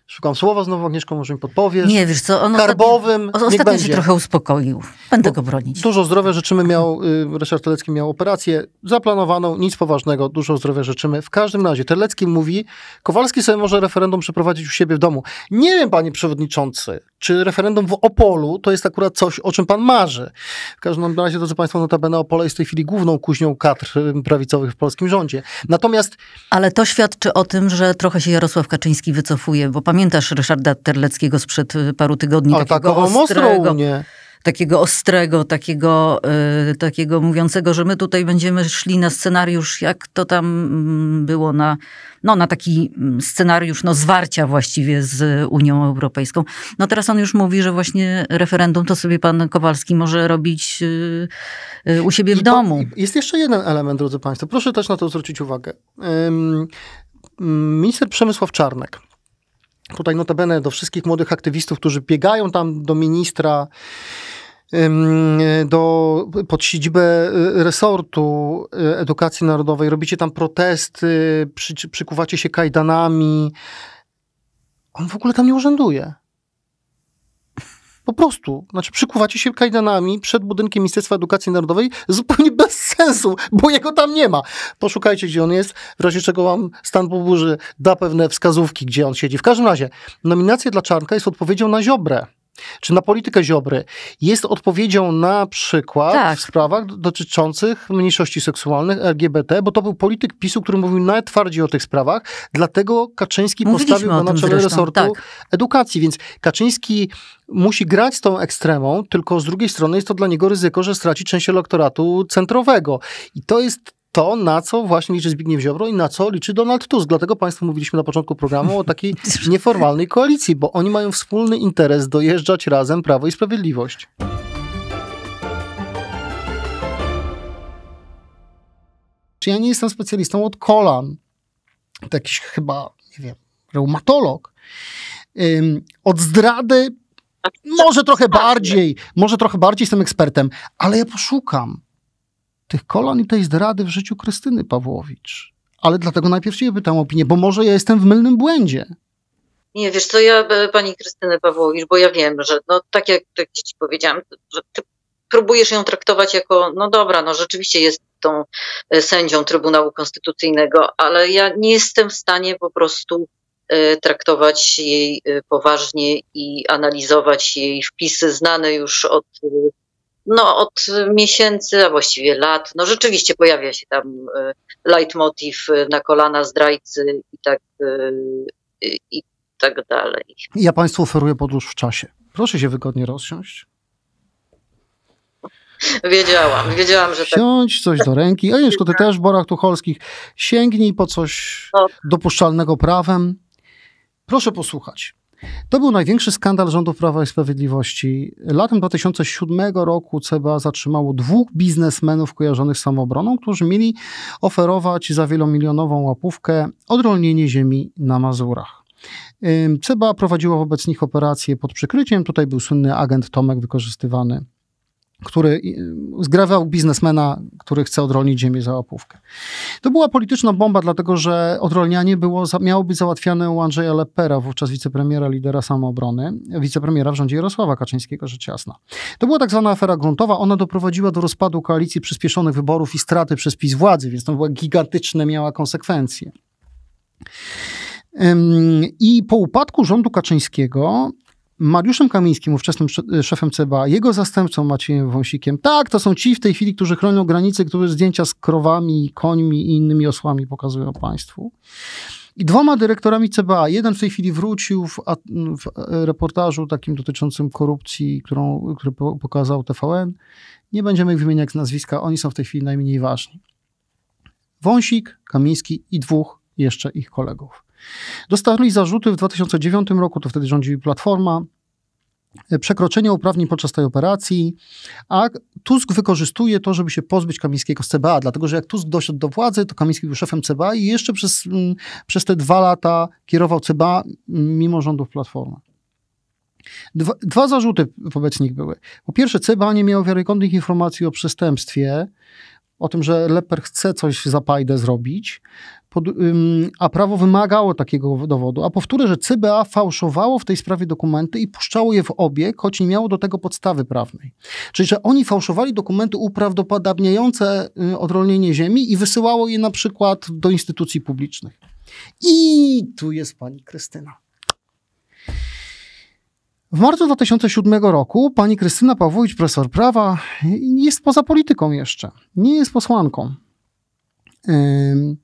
[SPEAKER 1] Szukam słowa, znowu Agnieszko, może mi podpowiesz. Nie, wiesz co, on Karbowym, ostatnio, ostatnio się trochę uspokoił. Będę go bronić. Dużo zdrowia życzymy, miał, y, Ryszard Telecki miał operację zaplanowaną, nic poważnego, dużo zdrowia życzymy. W każdym razie, Telecki mówi, Kowalski sobie może referendum przeprowadzić u siebie w domu. Nie wiem, panie przewodniczący, czy referendum w Opolu to jest akurat coś, o czym pan marzy. W każdym razie, drodzy państwo, notabene Opole jest w tej chwili główną kuźnią kadr prawicowych w polskim rządzie. Natomiast... Ale to świadczy o tym, że trochę się Jarosław
[SPEAKER 2] Kaczyński wycofuje, bo pamiętasz Ryszarda Terleckiego sprzed paru tygodni, Ale takiego ostrego... Unię takiego ostrego, takiego, y, takiego mówiącego, że my tutaj będziemy szli na scenariusz, jak to tam mm, było na, no, na taki mm, scenariusz no, zwarcia właściwie z Unią Europejską. No teraz on już mówi, że właśnie referendum
[SPEAKER 1] to sobie pan Kowalski może robić y, y, u siebie I w po, domu. Jest jeszcze jeden element, drodzy państwo. Proszę też na to zwrócić uwagę. Mm, minister Przemysław Czarnek Tutaj notabene do wszystkich młodych aktywistów, którzy biegają tam do ministra, do, pod siedzibę y, resortu y, edukacji narodowej, robicie tam protesty, przy, przykuwacie się kajdanami. On w ogóle tam nie urzęduje. Po prostu. Znaczy, przykuwacie się kajdanami przed budynkiem Ministerstwa Edukacji Narodowej zupełnie bez sensu, bo jego tam nie ma. Poszukajcie, gdzie on jest, w razie czego wam stan burzy da pewne wskazówki, gdzie on siedzi. W każdym razie, nominacja dla Czarnka jest odpowiedzią na Ziobrę czy na politykę Ziobry jest odpowiedzią na przykład tak. w sprawach dotyczących mniejszości seksualnych, LGBT, bo to był polityk PiSu, który mówił najtwardziej o tych sprawach, dlatego Kaczyński Mówiliśmy postawił go na czele resortu tak. edukacji, więc Kaczyński musi grać z tą ekstremą, tylko z drugiej strony jest to dla niego ryzyko, że straci część elektoratu centrowego. I to jest to, na co właśnie liczy Zbigniew Ziobro i na co liczy Donald Tusk. Dlatego Państwu mówiliśmy na początku programu o takiej nieformalnej koalicji, bo oni mają wspólny interes dojeżdżać razem Prawo i Sprawiedliwość. Czy ja nie jestem specjalistą od kolan? To jakiś chyba, nie wiem, reumatolog. Ym, od zdrady może trochę bardziej, może trochę bardziej jestem ekspertem, ale ja poszukam tych kolan i tej zdrady w życiu Krystyny Pawłowicz. Ale dlatego najpierw cię pytam o opinię, bo może ja jestem w mylnym błędzie.
[SPEAKER 2] Nie, wiesz co, ja e, pani Krystynę Pawłowicz, bo ja wiem, że no tak jak, tak jak ci powiedziałam, że ty próbujesz ją traktować jako, no dobra, no rzeczywiście jest tą e, sędzią Trybunału Konstytucyjnego, ale ja nie jestem w stanie po prostu e, traktować jej poważnie i analizować jej wpisy znane już od no, od miesięcy, a właściwie lat, no rzeczywiście pojawia się tam e, leitmotiv e, na kolana zdrajcy i tak, e, i tak dalej.
[SPEAKER 1] Ja Państwu oferuję podróż w czasie. Proszę się wygodnie rozsiąść.
[SPEAKER 2] Wiedziałam, wiedziałam, że Wsiądź
[SPEAKER 1] tak. coś do ręki. jeszcze ty też, Borach Tucholskich, sięgnij po coś no. dopuszczalnego prawem. Proszę posłuchać. To był największy skandal rządów Prawa i Sprawiedliwości. Latem 2007 roku CBA zatrzymało dwóch biznesmenów kojarzonych z samoobroną, którzy mieli oferować za wielomilionową łapówkę odrolnienie ziemi na Mazurach. CBA prowadziło wobec nich operacje pod przykryciem. Tutaj był słynny agent Tomek wykorzystywany który zgrawał biznesmena, który chce odrolnić ziemię za łapówkę. To była polityczna bomba, dlatego że odrolnianie było, miało być załatwiane u Andrzeja Lepera, wówczas wicepremiera, lidera samoobrony, wicepremiera w rządzie Jarosława Kaczyńskiego, rzecz jasna. To była tak zwana afera gruntowa, ona doprowadziła do rozpadu koalicji przyspieszonych wyborów i straty przez PiS władzy, więc to była gigantyczne, miała konsekwencje. I po upadku rządu Kaczyńskiego Mariuszem Kamińskim, ówczesnym y, szefem CBA, jego zastępcą Maciejem Wąsikiem. Tak, to są ci w tej chwili, którzy chronią granice, którzy zdjęcia z krowami, końmi i innymi osłami pokazują państwu. I dwoma dyrektorami CBA. Jeden w tej chwili wrócił w, w e, reportażu takim dotyczącym korupcji, którą, który pokazał TVN. Nie będziemy ich wymieniać z nazwiska, oni są w tej chwili najmniej ważni. Wąsik, Kamiński i dwóch jeszcze ich kolegów. Dostali zarzuty w 2009 roku, to wtedy rządziła Platforma, przekroczenie uprawnień podczas tej operacji, a Tusk wykorzystuje to, żeby się pozbyć Kamińskiego z CBA, dlatego że jak Tusk doszedł do władzy, to Kamiński był szefem CBA i jeszcze przez, mm, przez te dwa lata kierował CBA mimo rządów Platformy. Dwa, dwa zarzuty wobec nich były. Po pierwsze, CBA nie miał wiarygodnych informacji o przestępstwie, o tym, że Leper chce coś za Pajdę zrobić. Pod, ym, a prawo wymagało takiego dowodu. A powtórzę, że CBA fałszowało w tej sprawie dokumenty i puszczało je w obieg, choć nie miało do tego podstawy prawnej. Czyli, że oni fałszowali dokumenty uprawdopodobniające y, odrolnienie ziemi i wysyłało je na przykład do instytucji publicznych. I tu jest pani Krystyna. W marcu 2007 roku pani Krystyna Pawłowicz, profesor prawa, jest poza polityką jeszcze. Nie jest posłanką. Ym,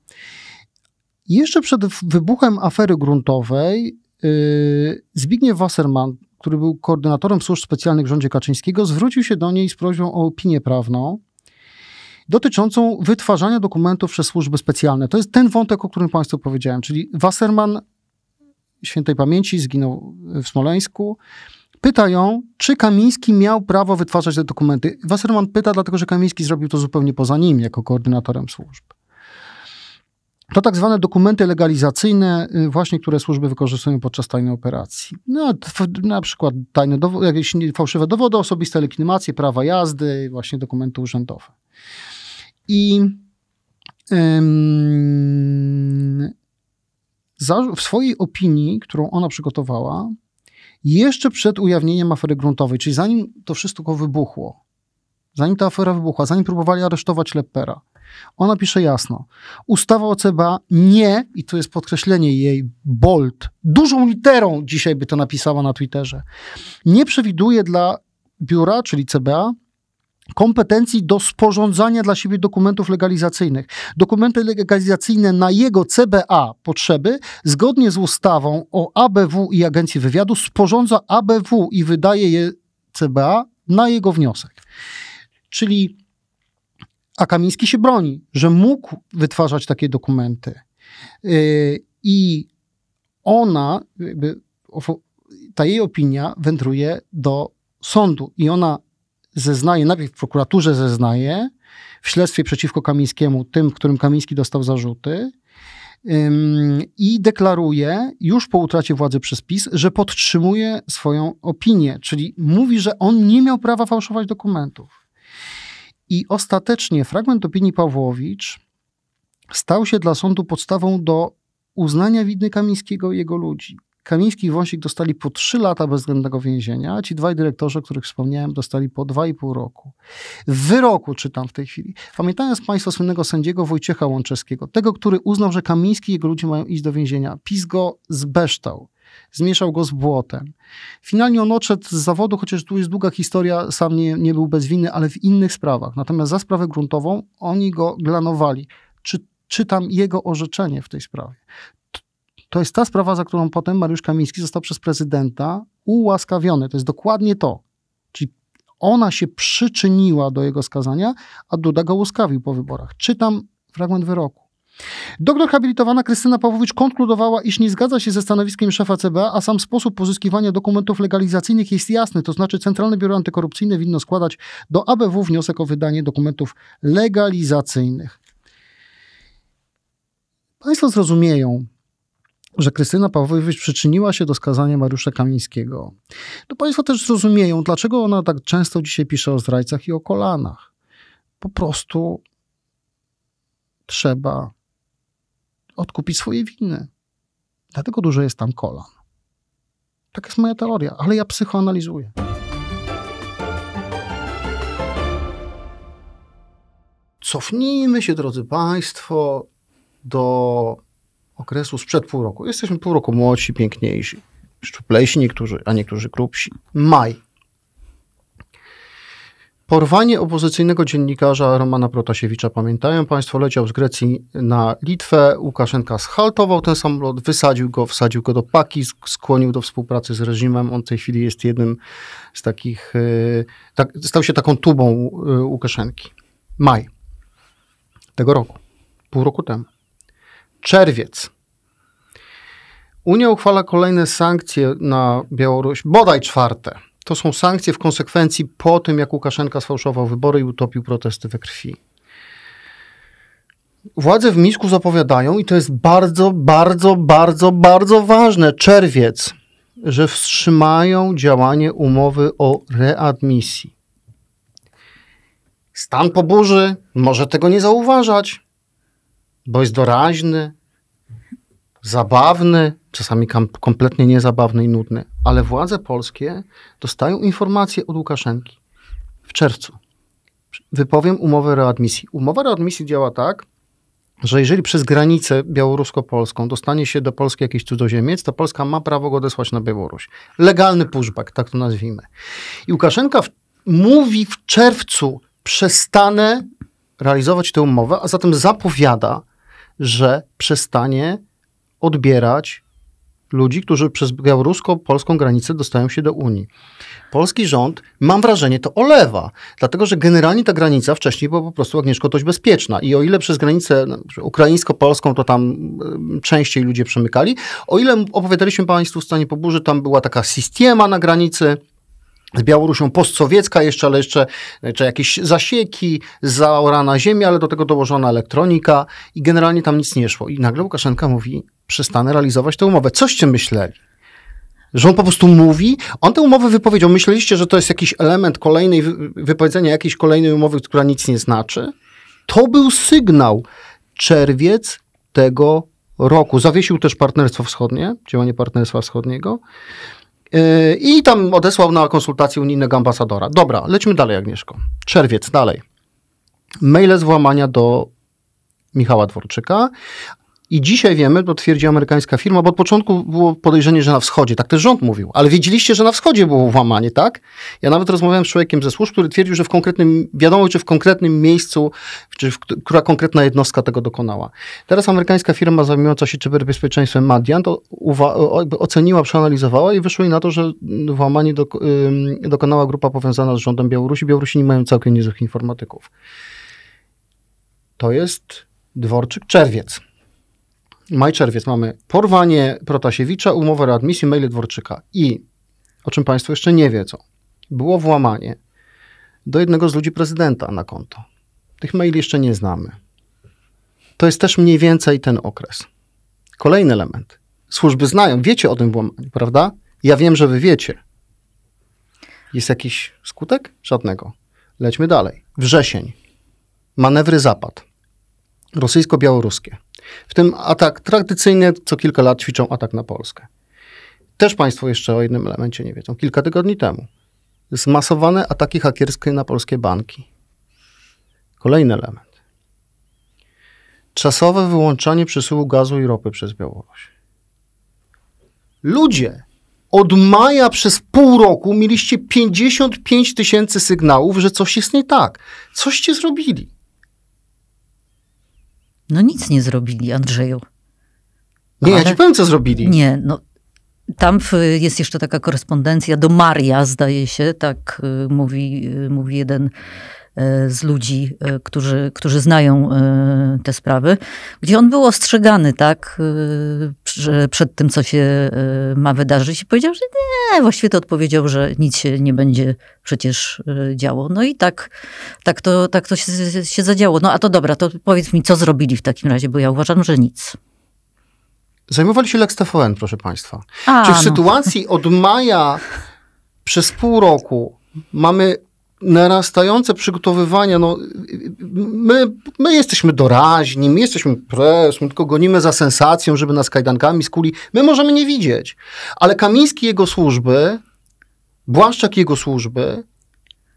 [SPEAKER 1] jeszcze przed wybuchem afery gruntowej yy, Zbigniew Wasserman, który był koordynatorem służb specjalnych w rządzie Kaczyńskiego, zwrócił się do niej z prośbą o opinię prawną dotyczącą wytwarzania dokumentów przez służby specjalne. To jest ten wątek, o którym Państwu powiedziałem, czyli Wasserman świętej pamięci zginął w Smoleńsku. Pyta ją, czy Kamiński miał prawo wytwarzać te dokumenty. Wasserman pyta, dlatego że Kamiński zrobił to zupełnie poza nim, jako koordynatorem służb. To tak zwane dokumenty legalizacyjne, y, właśnie które służby wykorzystują podczas tajnej operacji. No, na przykład tajne dowo- jakieś fałszywe dowody osobiste, legitymacje, prawa jazdy, właśnie dokumenty urzędowe. I w swojej opinii, którą ona przygotowała, jeszcze przed ujawnieniem afery gruntowej, czyli zanim to wszystko wybuchło, zanim ta afera wybuchła, zanim próbowali aresztować Leppera, ona pisze jasno. Ustawa o CBA nie, i to jest podkreślenie jej bold, dużą literą dzisiaj by to napisała na Twitterze, nie przewiduje dla biura, czyli CBA, kompetencji do sporządzania dla siebie dokumentów legalizacyjnych. Dokumenty legalizacyjne na jego CBA potrzeby, zgodnie z ustawą o ABW i Agencji Wywiadu, sporządza ABW i wydaje je CBA na jego wniosek. Czyli a Kamiński się broni, że mógł wytwarzać takie dokumenty. Y, I ona, jakby, ta jej opinia wędruje do sądu i ona zeznaje, najpierw w prokuraturze zeznaje, w śledztwie przeciwko Kamińskiemu, tym, którym Kamiński dostał zarzuty, ym, i deklaruje już po utracie władzy przez PiS, że podtrzymuje swoją opinię, czyli mówi, że on nie miał prawa fałszować dokumentów. I ostatecznie fragment opinii Pawłowicz stał się dla sądu podstawą do uznania widny Kamińskiego i jego ludzi. Kamiński i Wąsik dostali po trzy lata bezwzględnego więzienia, a ci dwaj dyrektorzy, o których wspomniałem, dostali po dwa i pół roku. W wyroku czytam w tej chwili. Pamiętając Państwo słynnego sędziego Wojciecha Łączewskiego, tego, który uznał, że Kamiński i jego ludzie mają iść do więzienia, PiS go zbeształ zmieszał go z błotem. Finalnie on odszedł z zawodu, chociaż tu jest długa historia, sam nie, nie był bez winy, ale w innych sprawach. Natomiast za sprawę gruntową oni go glanowali. Czy, czytam jego orzeczenie w tej sprawie. To jest ta sprawa, za którą potem Mariusz Kamiński został przez prezydenta ułaskawiony. To jest dokładnie to. Czyli ona się przyczyniła do jego skazania, a Duda go łaskawił po wyborach. Czytam fragment wyroku. Doktor habilitowana Krystyna Pawłowicz konkludowała, iż nie zgadza się ze stanowiskiem szefa CBA, a sam sposób pozyskiwania dokumentów legalizacyjnych jest jasny, to znaczy Centralne Biuro Antykorupcyjne winno składać do ABW wniosek o wydanie dokumentów legalizacyjnych. Państwo zrozumieją, że Krystyna Pawłowicz przyczyniła się do skazania Mariusza Kamińskiego. To Państwo też zrozumieją, dlaczego ona tak często dzisiaj pisze o zdrajcach i o kolanach. Po prostu trzeba odkupić swoje winy. Dlatego dużo jest tam kolan. Tak jest moja teoria, ale ja psychoanalizuję. Cofnijmy się, drodzy Państwo, do okresu sprzed pół roku. Jesteśmy pół roku młodsi, piękniejsi, szczuplejsi niektórzy, a niektórzy grubsi. Maj Porwanie opozycyjnego dziennikarza Romana Protasiewicza, pamiętają Państwo, leciał z Grecji na Litwę. Łukaszenka schaltował ten samolot, wysadził go, wsadził go do paki, skłonił do współpracy z reżimem. On w tej chwili jest jednym z takich, e, tak, stał się taką tubą e, Łukaszenki. Maj tego roku, pół roku temu. Czerwiec. Unia uchwala kolejne sankcje na Białoruś, bodaj czwarte to są sankcje w konsekwencji po tym, jak Łukaszenka sfałszował wybory i utopił protesty we krwi. Władze w Mińsku zapowiadają, i to jest bardzo, bardzo, bardzo, bardzo ważne, czerwiec, że wstrzymają działanie umowy o readmisji. Stan poburzy, może tego nie zauważać, bo jest doraźny, zabawny, czasami kompletnie niezabawny i nudny, ale władze polskie dostają informację od Łukaszenki w czerwcu. Wypowiem umowę readmisji. Umowa readmisji działa tak, że jeżeli przez granicę białorusko-polską dostanie się do Polski jakiś cudzoziemiec, to Polska ma prawo go odesłać na Białoruś. Legalny pushback, tak to nazwijmy. I Łukaszenka w, mówi w czerwcu, przestanę realizować tę umowę, a zatem zapowiada, że przestanie odbierać ludzi, którzy przez białorusko-polską granicę dostają się do Unii. Polski rząd, mam wrażenie, to olewa, dlatego że generalnie ta granica wcześniej była po prostu Agnieszko dość bezpieczna i o ile przez granicę no, ukraińsko-polską to tam częściej ludzie przemykali, o ile opowiadaliśmy Państwu w stanie poburzy, tam była taka systema na granicy, z Białorusią postsowiecka jeszcze, ale jeszcze, jeszcze jakieś zasieki, zaorana ziemia, ale do tego dołożona elektronika i generalnie tam nic nie szło. I nagle Łukaszenka mówi, przestanę realizować tę umowę. Coście myśleli? Że on po prostu mówi, on tę umowę wypowiedział. Myśleliście, że to jest jakiś element kolejnej, wypowiedzenia jakiejś kolejnej umowy, która nic nie znaczy? To był sygnał. Czerwiec tego roku. Zawiesił też Partnerstwo Wschodnie, działanie Partnerstwa Wschodniego. Yy, I tam odesłał na konsultację unijnego ambasadora. Dobra, lećmy dalej, Agnieszko. Czerwiec, dalej. Maile z włamania do Michała Dworczyka, i dzisiaj wiemy, to twierdzi amerykańska firma, bo od początku było podejrzenie, że na wschodzie, tak też rząd mówił, ale wiedzieliście, że na wschodzie było włamanie, tak? Ja nawet rozmawiałem z człowiekiem ze służb, który twierdził, że w konkretnym, wiadomo, czy w konkretnym miejscu, czy w, która konkretna jednostka tego dokonała. Teraz amerykańska firma zajmująca się cyberbezpieczeństwem Madian to oceniła, przeanalizowała i wyszło jej na to, że włamanie do, dokonała grupa powiązana z rządem Białorusi. Białorusini mają całkiem niezłych informatyków. To jest dworczyk czerwiec maj-czerwiec mamy porwanie Protasiewicza, umowę readmisji, maile Dworczyka i, o czym Państwo jeszcze nie wiedzą, było włamanie do jednego z ludzi prezydenta na konto. Tych maili jeszcze nie znamy. To jest też mniej więcej ten okres. Kolejny element. Służby znają, wiecie o tym włamaniu, prawda? Ja wiem, że wy wiecie. Jest jakiś skutek? Żadnego. Lećmy dalej. Wrzesień. Manewry Zapad. Rosyjsko-białoruskie w tym atak tradycyjny, co kilka lat ćwiczą atak na Polskę. Też Państwo jeszcze o jednym elemencie nie wiedzą. Kilka tygodni temu zmasowane ataki hakierskie na polskie banki. Kolejny element. Czasowe wyłączanie przesyłu gazu i ropy przez Białoruś. Ludzie, od maja przez pół roku mieliście 55 tysięcy sygnałów, że coś jest nie tak. Coście zrobili.
[SPEAKER 2] No nic nie zrobili, Andrzeju. nie, ale... ja ci powiem, co zrobili. Nie, no tam w, jest jeszcze taka korespondencja do Maria, zdaje się, tak y, mówi, y, mówi jeden y, z ludzi, y, którzy, którzy znają y, te sprawy, gdzie on był ostrzegany, tak, y, przed tym, co się e, ma wydarzyć i powiedział, że nie, właściwie to odpowiedział, że nic się nie będzie przecież e, działo. No i tak, tak to, tak to się, się zadziało. No a to dobra, to powiedz mi, co
[SPEAKER 1] zrobili w takim razie, bo ja uważam, że nic. Zajmowali się Lex TVN, proszę państwa. A, Czy w no. sytuacji od maja przez pół roku mamy narastające przygotowywania, no, my, my jesteśmy doraźni, my jesteśmy pres, my tylko gonimy za sensacją, żeby nas kajdankami skuli. My możemy nie widzieć. Ale Kamiński i jego służby, Błaszczak i jego służby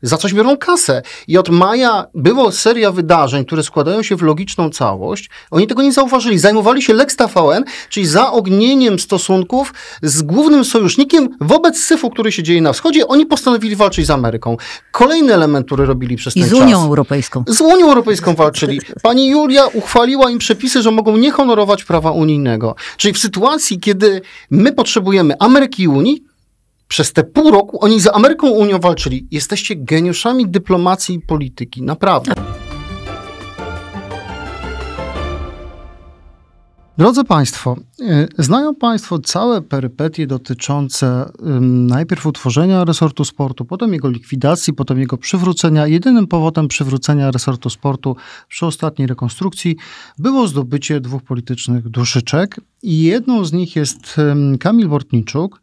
[SPEAKER 1] za coś biorą kasę. I od maja było seria wydarzeń, które składają się w logiczną całość. Oni tego nie zauważyli. Zajmowali się Lex TVN, czyli zaognieniem stosunków z głównym sojusznikiem wobec syfu, który się dzieje na wschodzie. Oni postanowili walczyć z Ameryką. Kolejny element, który robili przez I ten czas. I z Unią
[SPEAKER 2] Europejską.
[SPEAKER 1] Z Unią Europejską walczyli. Pani Julia uchwaliła im przepisy, że mogą nie honorować prawa unijnego. Czyli w sytuacji, kiedy my potrzebujemy Ameryki i Unii, przez te pół roku oni za Ameryką Unią walczyli. Jesteście geniuszami dyplomacji i polityki, naprawdę. Drodzy Państwo, e, znają Państwo całe perypetie dotyczące najpierw utworzenia resortu sportu, potem jego likwidacji, potem jego przywrócenia. Jedynym powodem przywrócenia resortu sportu przy ostatniej rekonstrukcji było zdobycie dwóch politycznych duszyczek i jedną z nich jest Kamil Bortniczuk,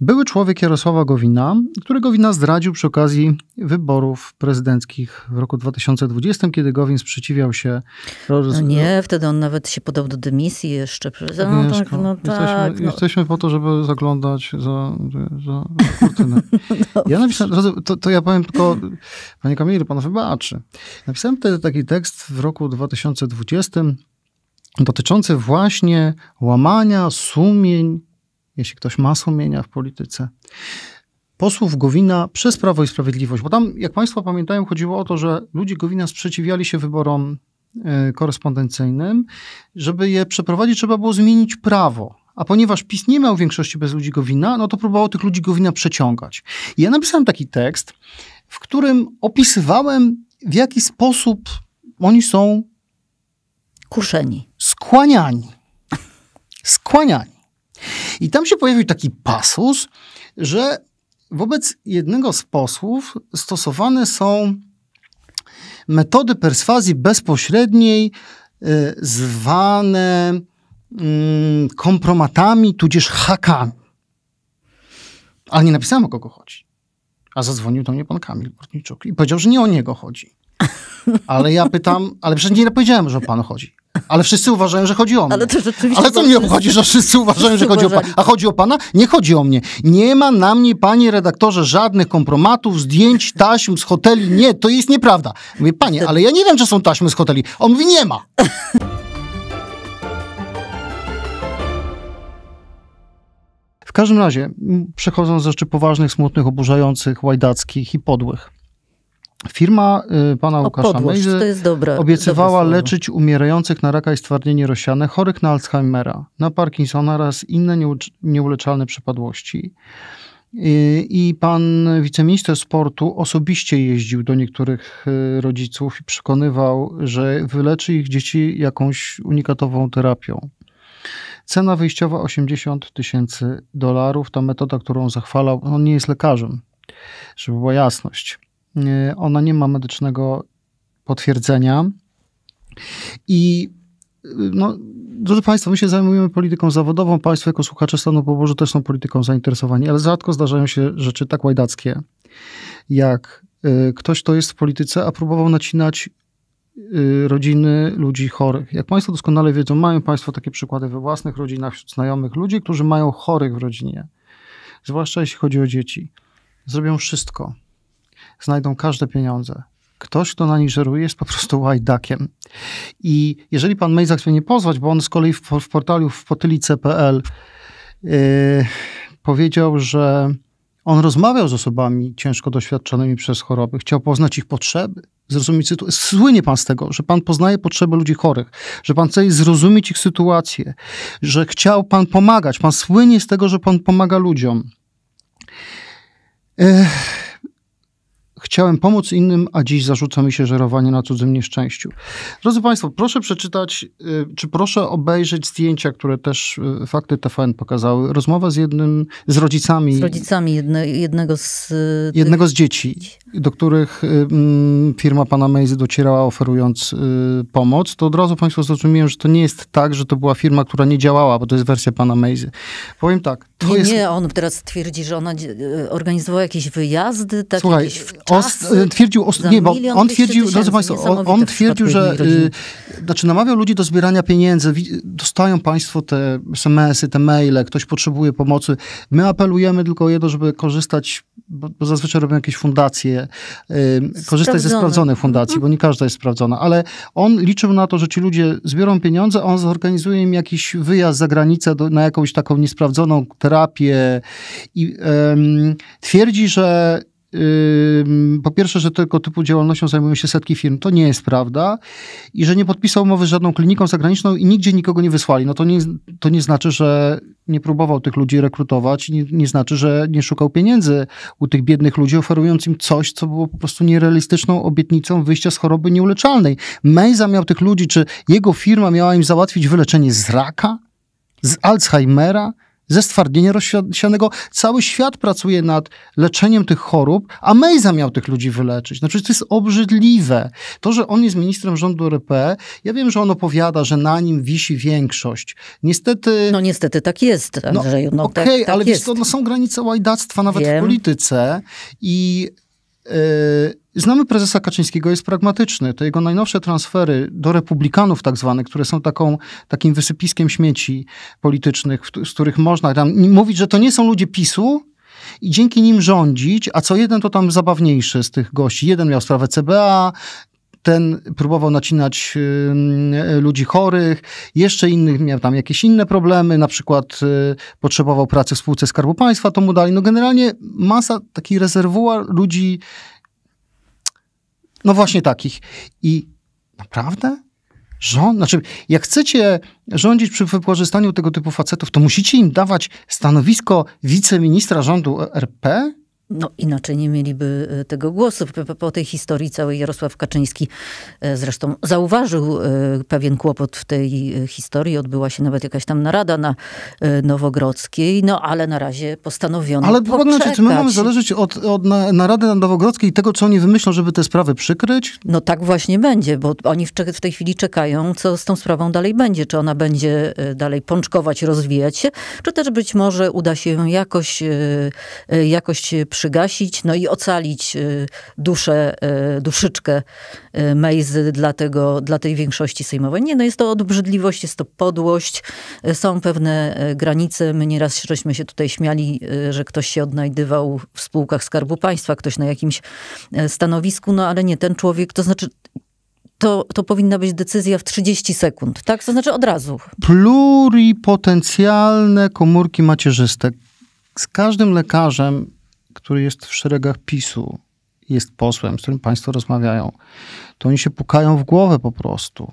[SPEAKER 1] były człowiek Jarosława Gowina, którego Gowina zdradził przy okazji wyborów prezydenckich w roku 2020, kiedy Gowin sprzeciwiał się... No nie,
[SPEAKER 2] wtedy on nawet się podał do dymisji jeszcze. No, tak, no, tak, jesteśmy, no. jesteśmy
[SPEAKER 1] po to, żeby zaglądać za, za, za kurtynę. ja napisałem, to, to, ja powiem tylko, panie Kamilu, pan wybaczy. Napisałem wtedy taki tekst w roku 2020 dotyczący właśnie łamania sumień jeśli ktoś ma sumienia w polityce, posłów Gowina przez Prawo i Sprawiedliwość. Bo tam, jak Państwo pamiętają, chodziło o to, że ludzie Gowina sprzeciwiali się wyborom e, korespondencyjnym. Żeby je przeprowadzić, trzeba było zmienić prawo. A ponieważ PiS nie miał większości bez ludzi Gowina, no to próbowało tych ludzi Gowina przeciągać. I ja napisałem taki tekst, w którym opisywałem, w jaki sposób oni są kuszeni, skłaniani. Skłaniani. I tam się pojawił taki pasus, że wobec jednego z posłów stosowane są metody perswazji bezpośredniej, e, zwane mm, kompromatami tudzież hakami. Ale nie napisałem, o kogo chodzi. A zadzwonił do mnie pan Kamil Bortniczuk i powiedział, że nie o niego chodzi. Ale ja pytam, ale przecież nie powiedziałem, że o panu chodzi. Ale wszyscy uważają, że chodzi o mnie. Ale, to rzeczywiście Ale co mnie obchodzi, że wszyscy uważają, że chodzi o pana? A chodzi o pana? Nie chodzi o mnie. Nie ma na mnie, panie redaktorze, żadnych kompromatów, zdjęć, taśm z hoteli. Nie, to jest nieprawda. Mówię, panie, ale ja nie wiem, czy są taśmy z hoteli. On mówi, nie ma. W każdym razie, mm, przechodząc z rzeczy poważnych, smutnych, oburzających, łajdackich i podłych. Firma y, pana o, Łukasza podłość, Mejzy
[SPEAKER 2] obiecywała leczyć
[SPEAKER 1] umierających na raka i stwardnienie rosiane, chorych na Alzheimera, na Parkinsona oraz inne nieuleczalne przypadłości. Y, I pan wiceminister sportu osobiście jeździł do niektórych y, rodziców i przekonywał, że wyleczy ich dzieci jakąś unikatową terapią. Cena wyjściowa 80 tysięcy dolarów, ta metoda, którą zachwalał, on no, nie jest lekarzem, żeby była jasność. E, ona nie ma medycznego potwierdzenia. I y, no, drodzy Państwo, my się zajmujemy polityką zawodową, Państwo jako słuchacze stanu pobożu też są polityką zainteresowani, ale rzadko zdarzają się rzeczy tak łajdackie, jak y, ktoś, kto jest w polityce, a próbował nacinać y, rodziny ludzi chorych. Jak Państwo doskonale wiedzą, mają Państwo takie przykłady we własnych rodzinach, wśród znajomych ludzi, którzy mają chorych w rodzinie, zwłaszcza jeśli chodzi o dzieci. Zrobią wszystko, znajdą każde pieniądze. Ktoś, kto na nich żeruje, jest po prostu łajdakiem. I jeżeli pan Mejza chce mnie pozwać, bo on z kolei w, w portalu w potylice.pl yy, powiedział, że on rozmawiał z osobami ciężko doświadczonymi przez choroby, chciał poznać ich potrzeby, zrozumieć sytuację. Słynie pan z tego, że pan poznaje potrzeby ludzi chorych, że pan chce zrozumieć ich sytuację, że chciał pan pomagać. Pan słynie z tego, że pan pomaga ludziom. Ech. Yy, Chciałem pomóc innym, a dziś zarzuca mi się żerowanie na cudzym nieszczęściu. Drodzy Państwo, proszę przeczytać, y, czy proszę obejrzeć zdjęcia, które też y, fakty TVN pokazały. Rozmowa z jednym, z rodzicami. Z rodzicami
[SPEAKER 2] jedne, jednego z. Y, jednego z
[SPEAKER 1] dzieci, do których mm, firma pana Mejzy docierała oferując pomoc. To od razu Państwo zrozumieją, że to nie jest tak, że to była firma, która nie działała, bo to jest wersja pana Mejzy. Powiem tak.
[SPEAKER 2] nie, jest... nie, on teraz twierdzi, że ona organizowała jakieś wyjazdy, tak, Słuchaj, jakieś wczasy. Y, twierdził, nie, bo on twierdził, drodzy Państwo, on twierdził, że y,
[SPEAKER 1] znaczy namawiał ludzi do zbierania pieniędzy. Dostają Państwo te SMS-y, te maile, ktoś potrzebuje pomocy. My apelujemy tylko o jedno, żeby korzystać, bo, bo zazwyczaj robią jakieś fundacje, y, korzystać ze sprawdzonych fundacji, bo nie mhm. każda jest sprawdzona, ale on liczył na to, że ci ludzie zbiorą pieniądze, on zorganizuje im jakiś wyjazd za granicę do, na jakąś taką niesprawdzoną terapię i y, twierdzi, że po pierwsze, że tego typu działalnością zajmują się setki firm, to nie jest prawda, i że nie podpisał umowy z żadną kliniką zagraniczną i nigdzie nikogo nie wysłali. No to nie, to nie znaczy, że nie próbował tych ludzi rekrutować, nie, nie znaczy, że nie szukał pieniędzy u tych biednych ludzi, oferując im coś, co było po prostu nierealistyczną obietnicą wyjścia z choroby nieuleczalnej. Mejza miał tych ludzi, czy jego firma miała im załatwić wyleczenie z raka, z Alzheimera? stwardnienia rozsianego. Cały świat pracuje nad leczeniem tych chorób, a Mejza miał tych ludzi wyleczyć. Znaczy, to jest obrzydliwe. To, że on jest ministrem rządu RP, ja wiem, że on opowiada, że na nim wisi większość. Niestety... No niestety tak jest, no, Andrzeju. No, no, Okej, okay, tak, tak ale jest. wiesz, to no, są granice łajdactwa nawet wiem. w polityce i... Yy, Znamy prezesa Kaczyńskiego, jest pragmatyczny. Te jego najnowsze transfery do republikanów tak zwanych, które są taką, takim wysypiskiem śmieci politycznych, z których można tam mówić, że to nie są ludzie PiSu, i dzięki nim rządzić, a co jeden to tam zabawniejszy z tych gości. Jeden miał sprawę CBA, ten próbował nacinać y, ludzi chorych, jeszcze innych miał tam jakieś inne problemy, na przykład y, potrzebował pracy w spółce Skarbu Państwa, to mu dali. No generalnie masa, taki rezerwuar ludzi no właśnie takich. I naprawdę? Rząd, znaczy, jak chcecie rządzić przy wykorzystaniu tego typu facetów, to musicie im dawać stanowisko wiceministra rządu RP? no inaczej nie mieliby e, tego głosu.
[SPEAKER 2] Po, po, tej historii całej Jarosław Kaczyński e, zresztą zauważył e, pewien kłopot w tej historii. Odbyła się nawet jakaś tam narada na Nowogrodzkiej, no ale na razie postanowiono Ale poczekać. czy znaczy, my mamy zależeć
[SPEAKER 1] od, od narady na Nowogrodzkiej i tego, co
[SPEAKER 2] oni wymyślą, żeby te sprawy przykryć? No tak właśnie będzie, bo oni w, w tej chwili czekają, co z tą sprawą dalej będzie. Czy ona będzie dalej pączkować, rozwijać się, czy też być może uda się ją jakoś, jakoś przygasić, no i ocalić y, duszę, y, duszyczkę y, Mejzy dla, tego, dla tej większości sejmowej. Nie, no jest to odbrzydliwość, jest to podłość, są pewne granice. My nieraz żeśmy się tutaj śmiali, że ktoś się odnajdywał w spółkach Skarbu Państwa, ktoś na jakimś stanowisku, no ale nie, ten człowiek, to znaczy to, to powinna być decyzja w 30 sekund, tak? To znaczy od razu.
[SPEAKER 1] Pluripotencjalne komórki macierzyste. Z każdym lekarzem który jest w szeregach PiSu, jest posłem, z którym państwo rozmawiają, to oni się pukają w głowę po prostu.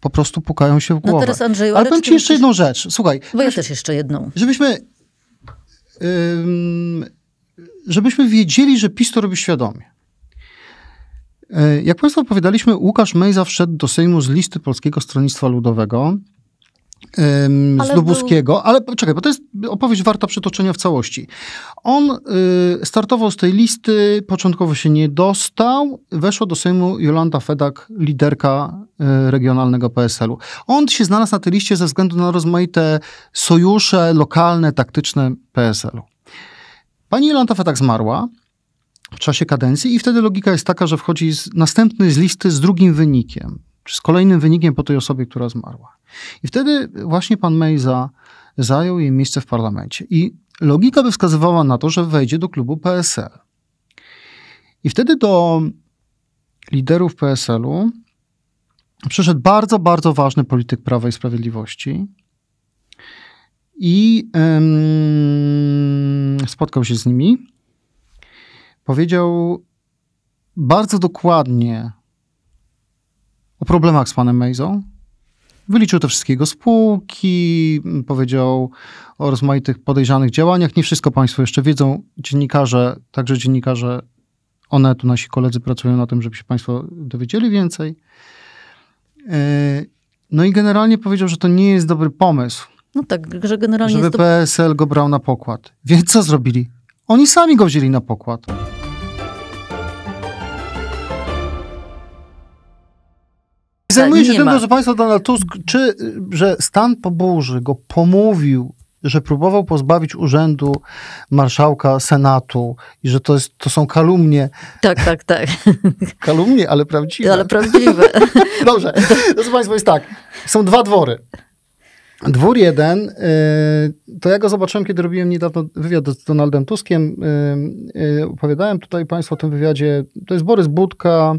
[SPEAKER 1] Po prostu pukają się w no głowę. No teraz Andrzeju, ale, powiem ci jeszcze jedną rzecz. Słuchaj. Bo ja też jeszcze jedną. Żebyśmy, żebyśmy wiedzieli, że PiS to robi świadomie. E, jak Państwo opowiadaliśmy, Łukasz Mejza wszedł do Sejmu z listy Polskiego Stronnictwa Ludowego ym, z Lubuskiego, był... ale czekaj, bo to jest opowieść warta przytoczenia w całości. On y, startował z tej listy, początkowo się nie dostał, weszła do Sejmu Jolanta Fedak, liderka y, regionalnego PSL-u. On się znalazł na tej liście ze względu na rozmaite sojusze lokalne, taktyczne PSL-u. Pani Jolanta Fedak zmarła, w czasie kadencji i wtedy logika jest taka, że wchodzi z, następny z listy z drugim wynikiem czy z kolejnym wynikiem po tej osobie, która zmarła. I wtedy właśnie pan Mejza zajął jej miejsce w parlamencie. I logika by wskazywała na to, że wejdzie do klubu PSL. I wtedy do liderów PSL-u przyszedł bardzo, bardzo ważny polityk Prawa i Sprawiedliwości. I ym, spotkał się z nimi. Powiedział bardzo dokładnie, o problemach z panem Mejzą. Wyliczył te wszystkie jego spółki, powiedział o rozmaitych podejrzanych działaniach. Nie wszystko Państwo jeszcze wiedzą. Dziennikarze, także dziennikarze one tu nasi koledzy pracują na tym, żeby się Państwo dowiedzieli więcej. E, no i generalnie powiedział, że to nie jest dobry pomysł.
[SPEAKER 2] No tak, że generalnie. Żeby do...
[SPEAKER 1] PSL go brał na pokład. Więc co zrobili? Oni sami go wzięli na pokład. Zajmuje się tym, ma. proszę Państwa, Donald Tusk, czy, y, że stan burzy go pomówił, że próbował pozbawić urzędu marszałka Senatu i że to, jest, to są kalumnie. Tak, tak, tak. Kalumnie, ale prawdziwe. Ale prawdziwe. Dobrze, proszę Państwa, jest tak. Są dwa dwory. Dwór jeden, y, to ja go zobaczyłem, kiedy robiłem niedawno wywiad z Donaldem Tuskiem. Y, opowiadałem tutaj Państwu o tym wywiadzie. To jest Borys Budka,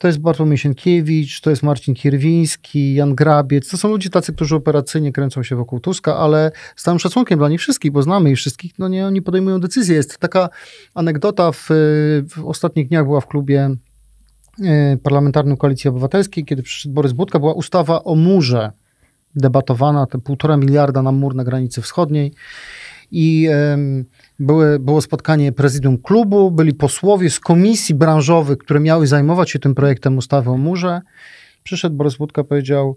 [SPEAKER 1] to jest Bartłomiej Sienkiewicz, to jest Marcin Kierwiński, Jan Grabiec. To są ludzie tacy, którzy operacyjnie kręcą się wokół Tuska, ale z całym szacunkiem dla nich wszystkich, bo znamy ich wszystkich, no nie, oni podejmują decyzje. Jest taka anegdota w, w ostatnich dniach była w klubie e, parlamentarnym Koalicji Obywatelskiej, kiedy przyszedł Borys Budka, była ustawa o murze debatowana, te półtora miliarda na mur na granicy wschodniej i były, było spotkanie prezydium klubu, byli posłowie z komisji branżowych, które miały zajmować się tym projektem ustawy o murze. Przyszedł Borys Budka, powiedział,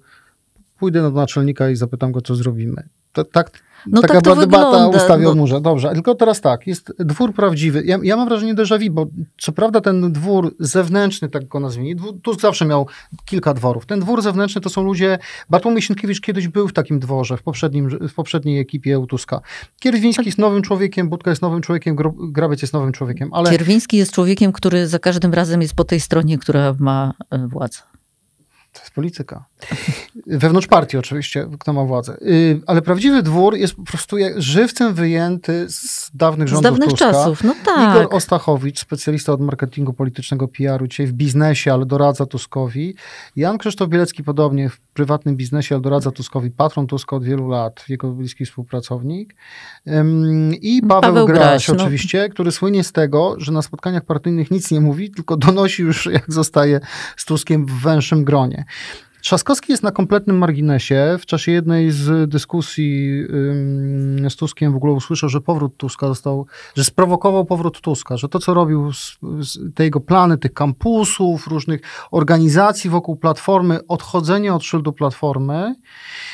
[SPEAKER 1] pójdę do naczelnika i zapytam go, co zrobimy. tak no Taka tak była debata wygląda, ustawie o no. murze. Dobrze, tylko teraz tak, jest dwór prawdziwy. Ja, ja mam wrażenie déjà vu, bo co prawda ten dwór zewnętrzny, tak go nazwijmy, Tusk zawsze miał kilka dworów. Ten dwór zewnętrzny to są ludzie, Bartłomiej Sienkiewicz kiedyś był w takim dworze, w, poprzednim, w poprzedniej ekipie u Tuska. Kierwiński jest nowym człowiekiem, Budka jest nowym człowiekiem, Grabec jest nowym człowiekiem, ale...
[SPEAKER 2] Kierwiński jest człowiekiem, który za każdym razem jest po tej stronie, która ma e, władzę. To jest polityka.
[SPEAKER 1] Wewnątrz partii oczywiście, kto ma władzę. Y, ale prawdziwy dwór jest po prostu żywcem wyjęty z dawnych rządów Z dawnych Tuska. czasów, no tak. Igor Ostachowicz, specjalista od marketingu politycznego, PR-u, dzisiaj w biznesie, ale doradza Tuskowi. Jan Krzysztof Bielecki podobnie w prywatnym biznesie, ale doradza Tuskowi, patron Tuska od wielu lat, jego bliski współpracownik. I Paweł, Paweł Graś, no. oczywiście, który słynie z tego, że na spotkaniach partyjnych nic nie mówi, tylko donosi już jak zostaje z Tuskiem w węższym gronie. Trzaskowski jest na kompletnym marginesie. W czasie jednej z dyskusji ym, z Tuskiem w ogóle usłyszał, że powrót Tuska został, że sprowokował powrót Tuska, że to, co robił z, z te jego plany, tych kampusów, różnych organizacji wokół platformy, odchodzenie od szyldu platformy,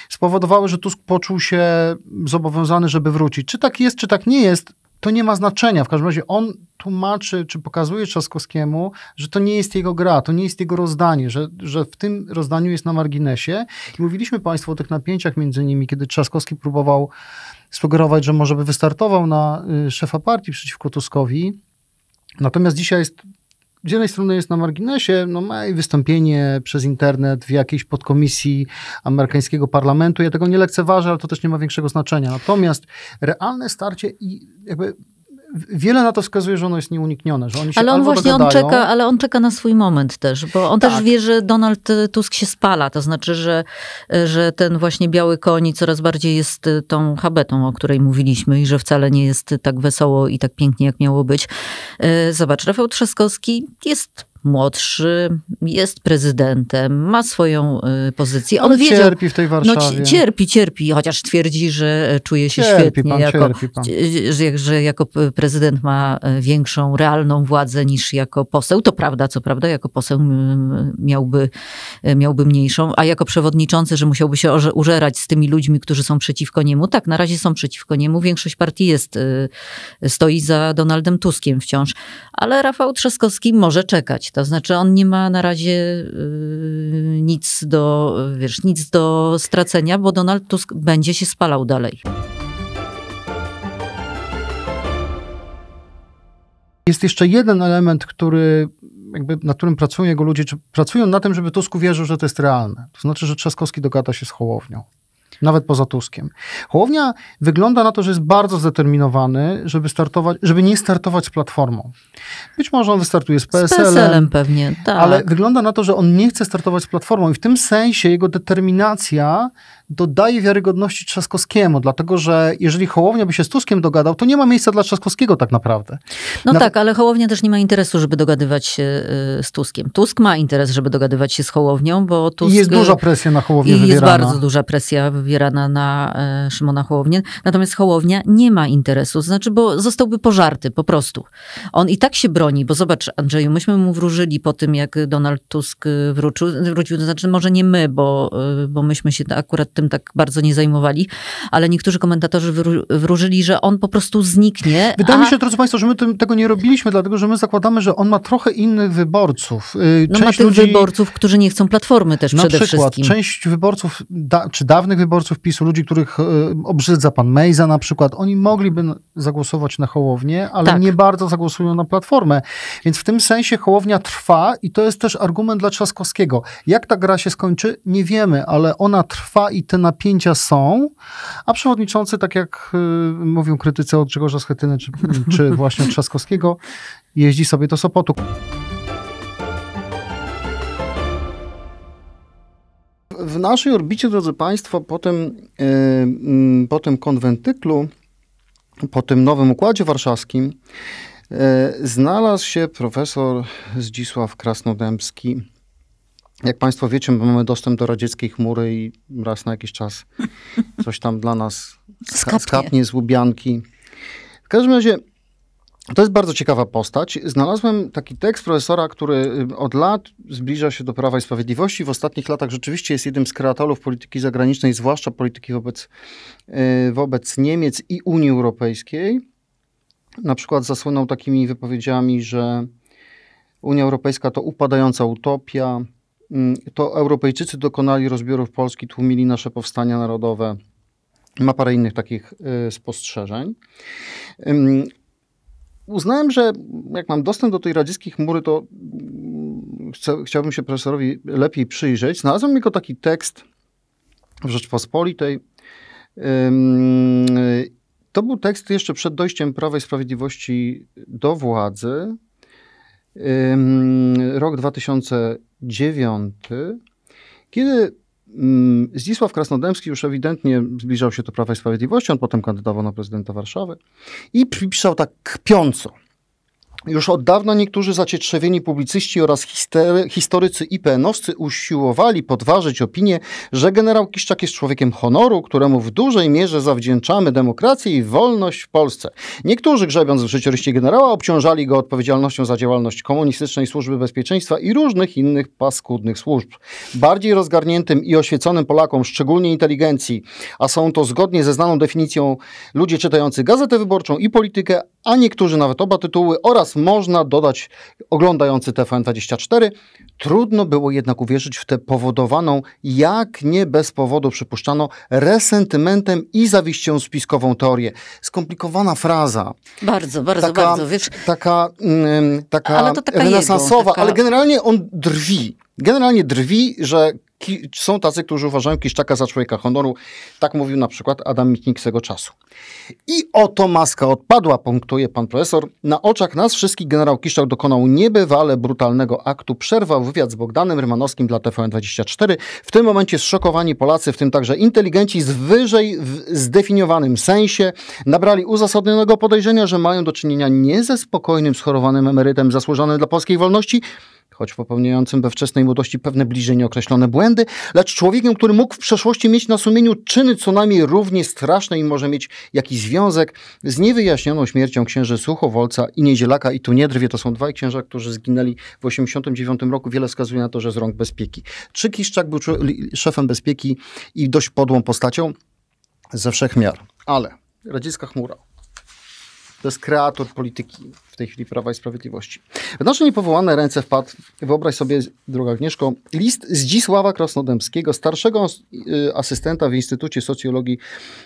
[SPEAKER 1] spowodowały, że Tusk poczuł się zobowiązany, żeby wrócić. Czy tak jest, czy tak nie jest, to nie ma znaczenia. W każdym razie on tłumaczy, czy pokazuje Trzaskowskiemu, że to nie jest jego gra, to nie jest jego rozdanie, że, że w tym rozdaniu jest na marginesie. I mówiliśmy Państwu o tych napięciach między nimi, kiedy Trzaskowski próbował sugerować, że może by wystartował na y, szefa partii przeciwko Tuskowi. Natomiast dzisiaj jest z jednej strony jest na marginesie, no ma i wystąpienie przez internet w jakiejś podkomisji amerykańskiego parlamentu. Ja tego nie lekceważę, ale to też nie ma większego znaczenia. Natomiast realne starcie i jakby wiele na to wskazuje, że ono jest nieuniknione, że oni się Ale on właśnie dogadają. on czeka, ale
[SPEAKER 2] on czeka na swój moment też, bo on tak. też wie, że Donald y, Tusk się spala, to znaczy, że, y, że ten właśnie biały koni coraz bardziej jest y, tą habetą, o której mówiliśmy i że wcale nie jest tak wesoło i tak pięknie, jak miało być. Zobacz, Rafał Trzaskowski jest młodszy, jest prezydentem, ma swoją y, pozycję. On wiedział, cierpi w tej no, Warszawie. No, cierpi, cierpi, chociaż twierdzi, że czuje się cierpi świetnie, pan, jako, y, y, że, że, jako prezydent ma większą realną władzę niż jako poseł. To prawda, co prawda, jako poseł miałby, miałby mniejszą, a jako przewodniczący, że musiałby się użerać z tymi ludźmi, którzy są przeciwko niemu. Tak, na razie są przeciwko niemu. Większość partii jest, stoi za Donaldem Tuskiem wciąż, ale Rafał Trzaskowski może czekać. To znaczy, on nie ma na razie y, nic do, wiesz, nic do stracenia, bo Donald Tusk będzie się spalał dalej.
[SPEAKER 1] Jest jeszcze jeden element, który jakby, na którym pracują jego ludzie, czy pracują na tym, żeby Tusk uwierzył, że to jest realne. To znaczy, że Trzaskowski dogada się z Hołownią nawet poza Tuskiem. Hołownia wygląda na to, że jest bardzo zdeterminowany, żeby startować, żeby nie startować z Platformą. Być może on wystartuje z PSL-em. Z PSL-em pewnie, tak. Ale wygląda na to, że on nie chce startować z Platformą i w tym sensie jego determinacja dodaje wiarygodności Trzaskowskiemu, dlatego że jeżeli Hołownia by się z Tuskiem dogadał, to nie ma miejsca dla Trzaskowskiego tak naprawdę.
[SPEAKER 2] No tak, ale Hołownia też nie ma interesu, żeby dogadywać się y, z Tuskiem. Tusk ma interes, żeby dogadywać się z Hołownią, bo Tusk... I jest duża y,
[SPEAKER 1] presja na Hołownię i Jest bardzo
[SPEAKER 2] duża presja wywierana na e, Szymona Hołownię. Natomiast Hołownia nie ma interesu, znaczy, bo zostałby pożarty po prostu. On i tak się broni, bo zobacz Andrzeju, myśmy mu wróżyli po tym, jak Donald Tusk wrócił, wrócił to znaczy może nie my, bo, bo myśmy się akurat tym tak bardzo nie zajmowali, ale niektórzy komentatorzy wró wróżyli, że on po prostu
[SPEAKER 1] zniknie. Wydaje a... mi się, drodzy Państwo, że my tym, tego nie robiliśmy, dlatego że my zakładamy, że on ma trochę innych wyborców.
[SPEAKER 2] Część y, no ma tych ludzi... wyborców, którzy nie chcą Platformy też na przede przykład, wszystkim.
[SPEAKER 1] Część wyborców, da, czy dawnych wyborców PiSu, ludzi, których y, obrzydza pan Mejza na przykład, oni mogliby zagłosować na Hołownię, ale tak. nie bardzo zagłosują na Platformę. Więc w tym sensie Hołownia trwa i to jest też argument dla Trzaskowskiego. Jak ta gra się skończy, nie wiemy, ale ona trwa i te napięcia są, a przewodniczący, tak jak y, mówią krytycy od Grzegorza Schetyny czy, czy właśnie od Trzaskowskiego, jeździ sobie do Sopotu. W naszej orbicie, drodzy Państwo, po tym, y, mm, po tym konwentyklu, po tym nowym układzie warszawskim, y, znalazł się profesor Zdzisław Krasnodębski, jak Państwo wiecie, mamy dostęp do radzieckiej chmury i raz na jakiś czas coś tam dla nas skapnie, skapnie z Lubianki. W każdym razie to jest bardzo ciekawa postać. Znalazłem taki tekst profesora, który y, od lat zbliża się do Prawa i Sprawiedliwości. W ostatnich latach rzeczywiście jest jednym z kreatorów polityki zagranicznej, zwłaszcza polityki wobec, y, wobec Niemiec i Unii Europejskiej. Na przykład zasłynął takimi wypowiedziami, że Unia Europejska to upadająca utopia, Mm, to Europejczycy dokonali rozbiorów Polski, tłumili nasze powstania narodowe. Ma parę innych takich y, spostrzeżeń. Uznałem, że jak mam dostęp do tej radzieckiej chmury, to mm, chcę, chciałbym się profesorowi lepiej przyjrzeć. Znalazłem tylko taki tekst w Rzeczpospolitej. To był tekst jeszcze przed dojściem Prawa i Sprawiedliwości do władzy. Rok 2000 dziewiąty, kiedy mm, Zdzisław Krasnodębski już ewidentnie zbliżał się do Prawa i Sprawiedliwości, on potem kandydował na prezydenta Warszawy i przypisał tak kpiąco – już od dawna niektórzy zacietrzewieni publicyści oraz historycy ipn owcy usiłowali podważyć opinię, że generał Kiszczak jest człowiekiem honoru, któremu w dużej mierze zawdzięczamy demokrację i wolność w Polsce. Niektórzy, grzebiąc w życiorysie generała, obciążali go odpowiedzialnością za działalność komunistycznej służby bezpieczeństwa i różnych innych paskudnych służb. Bardziej rozgarniętym i oświeconym Polakom, szczególnie inteligencji, a są to zgodnie ze znaną definicją ludzie czytający gazetę wyborczą i politykę, a niektórzy nawet oba tytuły oraz Teraz można dodać oglądający TVN24. Trudno było jednak uwierzyć w tę powodowaną, jak nie bez powodu przypuszczano, resentymentem i zawiścią spiskową teorię. Skomplikowana fraza. Bardzo, bardzo, taka, bardzo. Wiesz, taka, mm, taka, ale taka renesansowa, jego, taka... ale generalnie on drwi. Generalnie drwi, że Ki, są tacy, którzy uważają Kiszczaka za człowieka honoru. Tak mówił na przykład Adam Mitnik swego czasu. I oto maska odpadła, punktuje pan profesor. Na oczach nas wszystkich generał Kiszczak dokonał niebywale brutalnego aktu. Przerwał wywiad z Bogdanem Rymanowskim dla TVN24. W tym momencie zszokowani Polacy, w tym także inteligenci z wyżej zdefiniowanym sensie, nabrali uzasadnionego podejrzenia, że mają do czynienia nie ze spokojnym, schorowanym emerytem zasłużonym dla polskiej wolności, choć popełniającym we wczesnej młodości pewne bliżej nieokreślone błędy, lecz człowiekiem, który mógł w przeszłości mieć na sumieniu czyny co najmniej równie straszne i może mieć jakiś związek z niewyjaśnioną śmiercią księży Suchowolca i Niedzielaka i tu niedrwie To są dwaj księża, którzy zginęli w 89 roku. Wiele wskazuje na to, że z rąk bezpieki. Czy Kiszczak był szefem bezpieki i dość podłą postacią ze wszech miar. Ale radziecka chmura, to jest kreator polityki w tej chwili Prawa i Sprawiedliwości. W nasze niepowołane ręce wpadł, wyobraź sobie, droga Agnieszko, list Zdzisława Krasnodębskiego, starszego y, asystenta w Instytucie Socjologii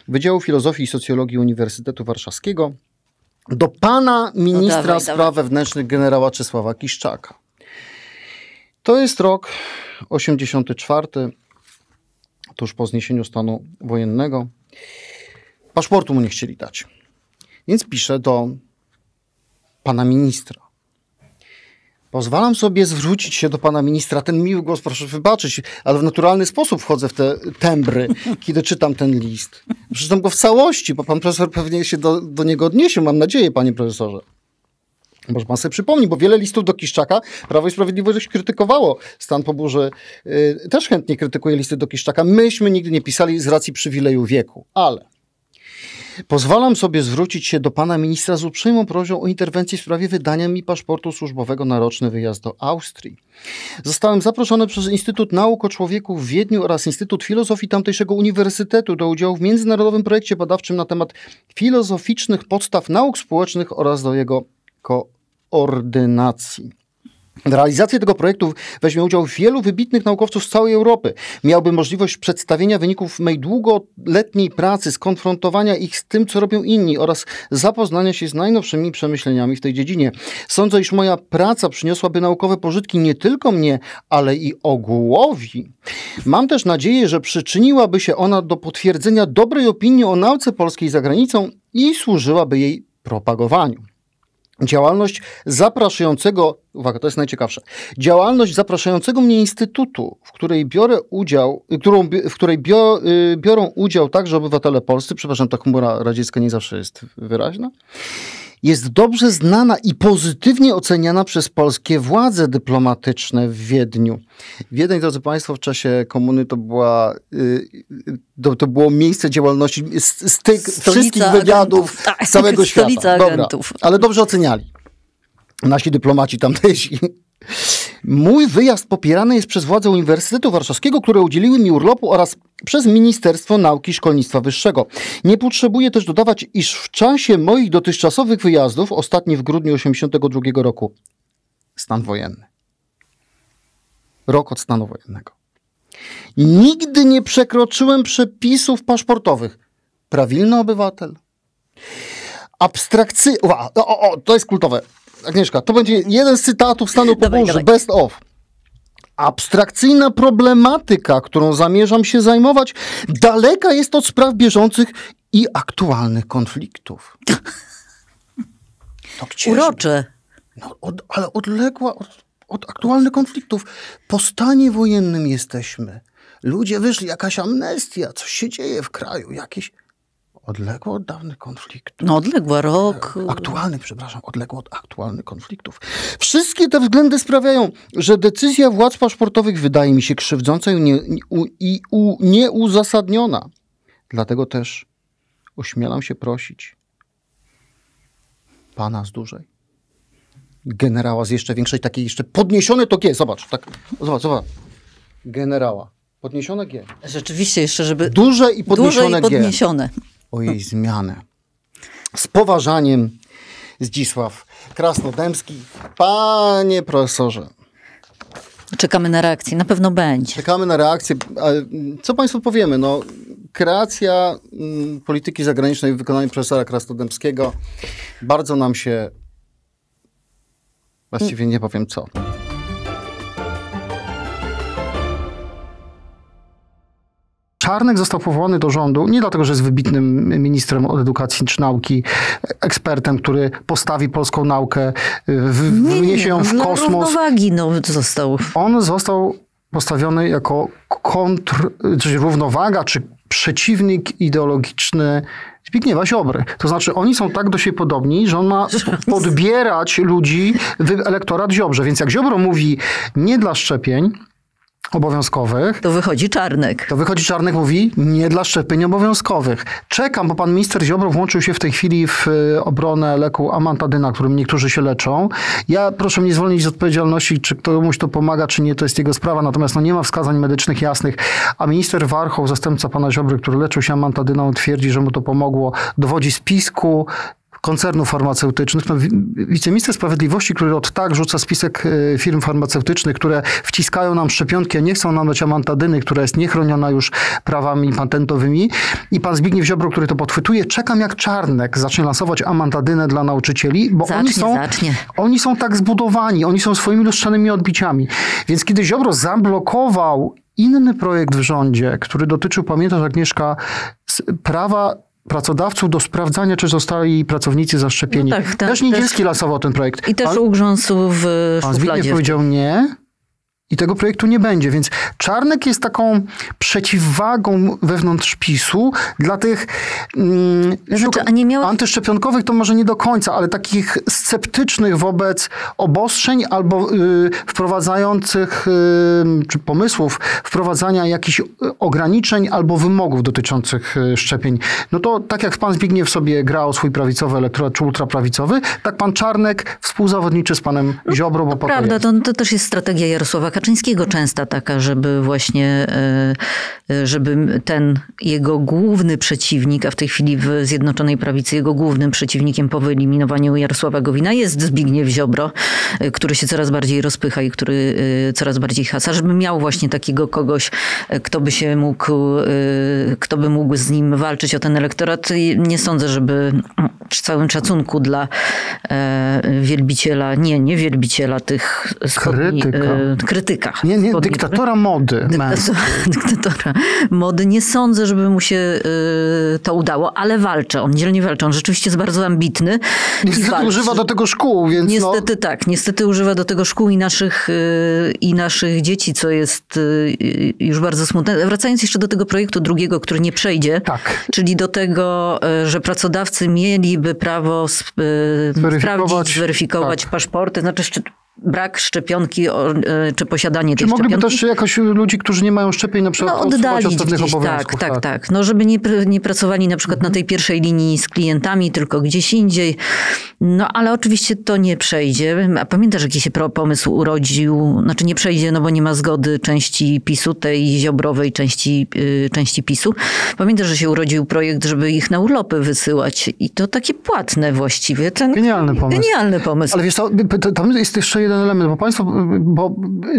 [SPEAKER 1] Wydziału Filozofii i Socjologii Uniwersytetu Warszawskiego, do pana ministra no dawaj, spraw dawaj. wewnętrznych generała Czesława Kiszczaka. To jest rok 84, tuż po zniesieniu stanu wojennego. Paszportu mu nie chcieli dać. Więc piszę do pana ministra. Pozwalam sobie zwrócić się do pana ministra. Ten miły głos proszę wybaczyć, ale w naturalny sposób wchodzę w te tembry, kiedy czytam ten list. Przeczytam go w całości, bo pan profesor pewnie się do, do niego odniesie, mam nadzieję, panie profesorze. Może pan sobie przypomni, bo wiele listów do Kiszczaka Prawo i Sprawiedliwość krytykowało. Stan po y, też chętnie krytykuje listy do Kiszczaka. Myśmy nigdy nie pisali z racji przywileju wieku, ale Pozwalam sobie zwrócić się do pana ministra z uprzejmą prośbą o interwencję w sprawie wydania mi paszportu służbowego na roczny wyjazd do Austrii. Zostałem zaproszony przez Instytut Nauk o Człowieku w Wiedniu oraz Instytut Filozofii tamtejszego uniwersytetu do udziału w międzynarodowym projekcie badawczym na temat filozoficznych podstaw nauk społecznych oraz do jego koordynacji. Realizacji tego projektu weźmie udział wielu wybitnych naukowców z całej Europy. Miałby możliwość przedstawienia wyników mej długoletniej pracy, skonfrontowania ich z tym, co robią inni oraz zapoznania się z najnowszymi przemyśleniami w tej dziedzinie. Sądzę, iż moja praca przyniosłaby naukowe pożytki nie tylko mnie, ale i ogółowi. Mam też nadzieję, że przyczyniłaby się ona do potwierdzenia dobrej opinii o nauce polskiej za granicą i służyłaby jej propagowaniu. Działalność zapraszającego, uwaga, to jest najciekawsze, działalność zapraszającego mnie instytutu, w której biorę udział, y, którą, w której bio, y, biorą udział także obywatele polscy, przepraszam, ta chmura radziecka nie zawsze jest wyraźna, jest dobrze znana i pozytywnie oceniana przez polskie władze dyplomatyczne w Wiedniu. Wiedeń, drodzy Państwo, w czasie komuny to, była, y, to, to było miejsce działalności, styk stolica wszystkich wywiadów agentów. Tak. całego stolica świata. agentów. Dobra, ale dobrze oceniali nasi dyplomaci tamtejsi. Mój wyjazd popierany jest przez władze Uniwersytetu Warszawskiego, które udzieliły mi urlopu oraz przez Ministerstwo Nauki i Szkolnictwa Wyższego. Nie potrzebuję też dodawać, iż w czasie moich dotychczasowych wyjazdów, ostatni w grudniu 1982 roku, stan wojenny. Rok od stanu wojennego. Nigdy nie przekroczyłem przepisów paszportowych. Prawilny obywatel. Abstrakcyjny. O, o, to jest kultowe. Agnieszka, to będzie jeden z cytatów Stanu Podróży, best of. Abstrakcyjna problematyka, którą zamierzam się zajmować, daleka jest od spraw bieżących i aktualnych konfliktów. To Urocze. No, od, ale odległa od, od aktualnych konfliktów. Po stanie wojennym jesteśmy. Ludzie wyszli, jakaś amnestia, coś się dzieje w kraju, jakieś odległo od dawnych konfliktów. No odległo rok. E, aktualnych, przepraszam, odległo od aktualnych konfliktów. Wszystkie te względy sprawiają, że decyzja władz paszportowych wydaje mi się krzywdząca i, nie, i u, nieuzasadniona. Dlatego też ośmielam się prosić pana z dużej, generała z jeszcze większej, takiej jeszcze podniesione to G, zobacz, tak, zobacz, zobacz, generała. Podniesione G. Rzeczywiście jeszcze, żeby... Duże i podniesione, duże i podniesione G o jej zmianę. Z poważaniem Zdzisław Krasnodębski. Panie profesorze. Czekamy na reakcję, na pewno będzie. Czekamy na reakcję. Co Państwu powiemy? No, kreacja polityki zagranicznej w wykonaniu profesora Krasnodębskiego bardzo nam się właściwie nie powiem co. Czarnek został powołany do rządu nie dlatego, że jest wybitnym ministrem edukacji czy nauki, ekspertem, który postawi polską naukę, wyniesie ją w no, no, kosmos. Równowagi, no, został. On został postawiony jako kontr, czyli równowaga, czy przeciwnik ideologiczny Zbigniewa Ziobry. To znaczy, oni są tak do siebie podobni, że on ma podbierać ludzi, elektorat Ziobrze. Więc jak Ziobro mówi nie dla szczepień, obowiązkowych. To wychodzi Czarnek. To wychodzi Czarnek, mówi nie dla szczepień obowiązkowych. Czekam, bo pan minister Ziobro włączył się w tej chwili w e, obronę leku amantadyna, którym niektórzy się leczą. Ja proszę mnie zwolnić z odpowiedzialności, czy komuś to pomaga, czy nie, to jest jego sprawa. Natomiast no, nie ma wskazań medycznych jasnych. A minister Warchoł, zastępca pana Ziobry, który leczył się amantadyną, twierdzi, że mu to pomogło, dowodzi spisku koncernów farmaceutycznych. No, wiceminister sprawiedliwości, który od tak rzuca spisek e, firm farmaceutycznych, które wciskają nam szczepionki, a nie chcą nam dać amantadyny, która jest niechroniona już prawami patentowymi. I pan Zbigniew Ziobro, który to podchwytuje, czekam jak czarnek zacznie lansować amantadynę dla nauczycieli, bo zacznie, oni, są, oni są tak zbudowani, oni są swoimi lustrzanymi odbiciami. Więc kiedy Ziobro zablokował inny projekt w rządzie, który dotyczył, pamiętasz Agnieszka, prawa pracodawców do sprawdzania, czy zostali pracownicy zaszczepieni. No tak, tak, też Niedzielski też, lasował ten projekt. I też Al... ugrząsł w szufladzie. Pan Zbigniew powiedział nie, i tego projektu nie będzie. Więc Czarnek jest taką przeciwwagą wewnątrz PiSu dla tych mm, znaczy, antyszczepionkowych, to może nie do końca, ale takich sceptycznych wobec obostrzeń albo y, wprowadzających, y, czy pomysłów wprowadzania jakichś ograniczeń albo wymogów dotyczących y, szczepień. No to tak jak pan Zbigniew sobie grał swój prawicowy elektorat, czy ultraprawicowy, tak pan Czarnek współzawodniczy z panem no, Ziobro, bo Prawda,
[SPEAKER 2] to, to też jest strategia Jarosława Kaczyńskiego często taka, żeby właśnie, e, e, żeby ten jego główny przeciwnik, a w tej chwili w Zjednoczonej Prawicy jego głównym przeciwnikiem po wyeliminowaniu Jarosława Gowina jest Zbigniew Ziobro, e, który się coraz bardziej rozpycha i który coraz bardziej hasa, żeby miał właśnie takiego kogoś, kto by się mógł, kto by mógł z nim walczyć o ten elektorat. Nie sądzę, żeby przy całym szacunku dla wielbiciela, nie, nie wielbiciela tych schodni, krytyka krytykach. Nie, nie, dyktatora mody. Dyktatora, dyktatora mody. Nie sądzę, żeby mu się y, to udało, ale walczy. On dzielnie walczy. On rzeczywiście jest bardzo ambitny. Niestety używa do tego szkół, więc no- Niestety no... tak. Niestety używa do tego szkół i naszych, y, i naszych dzieci, co jest y, y, już bardzo smutne. Wracając jeszcze do tego projektu drugiego, który nie przejdzie, tak. czyli do tego, y, że pracodawcy mieliby prawo sp, y, sprawdzić, zweryfikować tak. paszporty, znaczy brak szczepionki y, czy posiadanie czy tej mogliby też jakoś ludzi, którzy nie mają szczepień na przykład no, oddalić od gdzieś, tak, obowiązków. Tak, tak, tak. No żeby nie, nie pracowali na przykład mhm. na tej pierwszej linii z klientami, tylko gdzieś indziej. No ale oczywiście to nie przejdzie. A pamiętasz, jaki się pomysł urodził? Znaczy nie przejdzie, no bo nie ma zgody części PiSu, tej ziobrowej części, y, części PiSu. Pamiętasz, że się urodził projekt, żeby ich na urlopy wysyłać i to takie płatne właściwie.
[SPEAKER 1] Ten, genialny
[SPEAKER 2] pomysł. Genialny pomysł. Ale wiesz
[SPEAKER 1] to, tam jest jeszcze jeden element, bo państwo, bo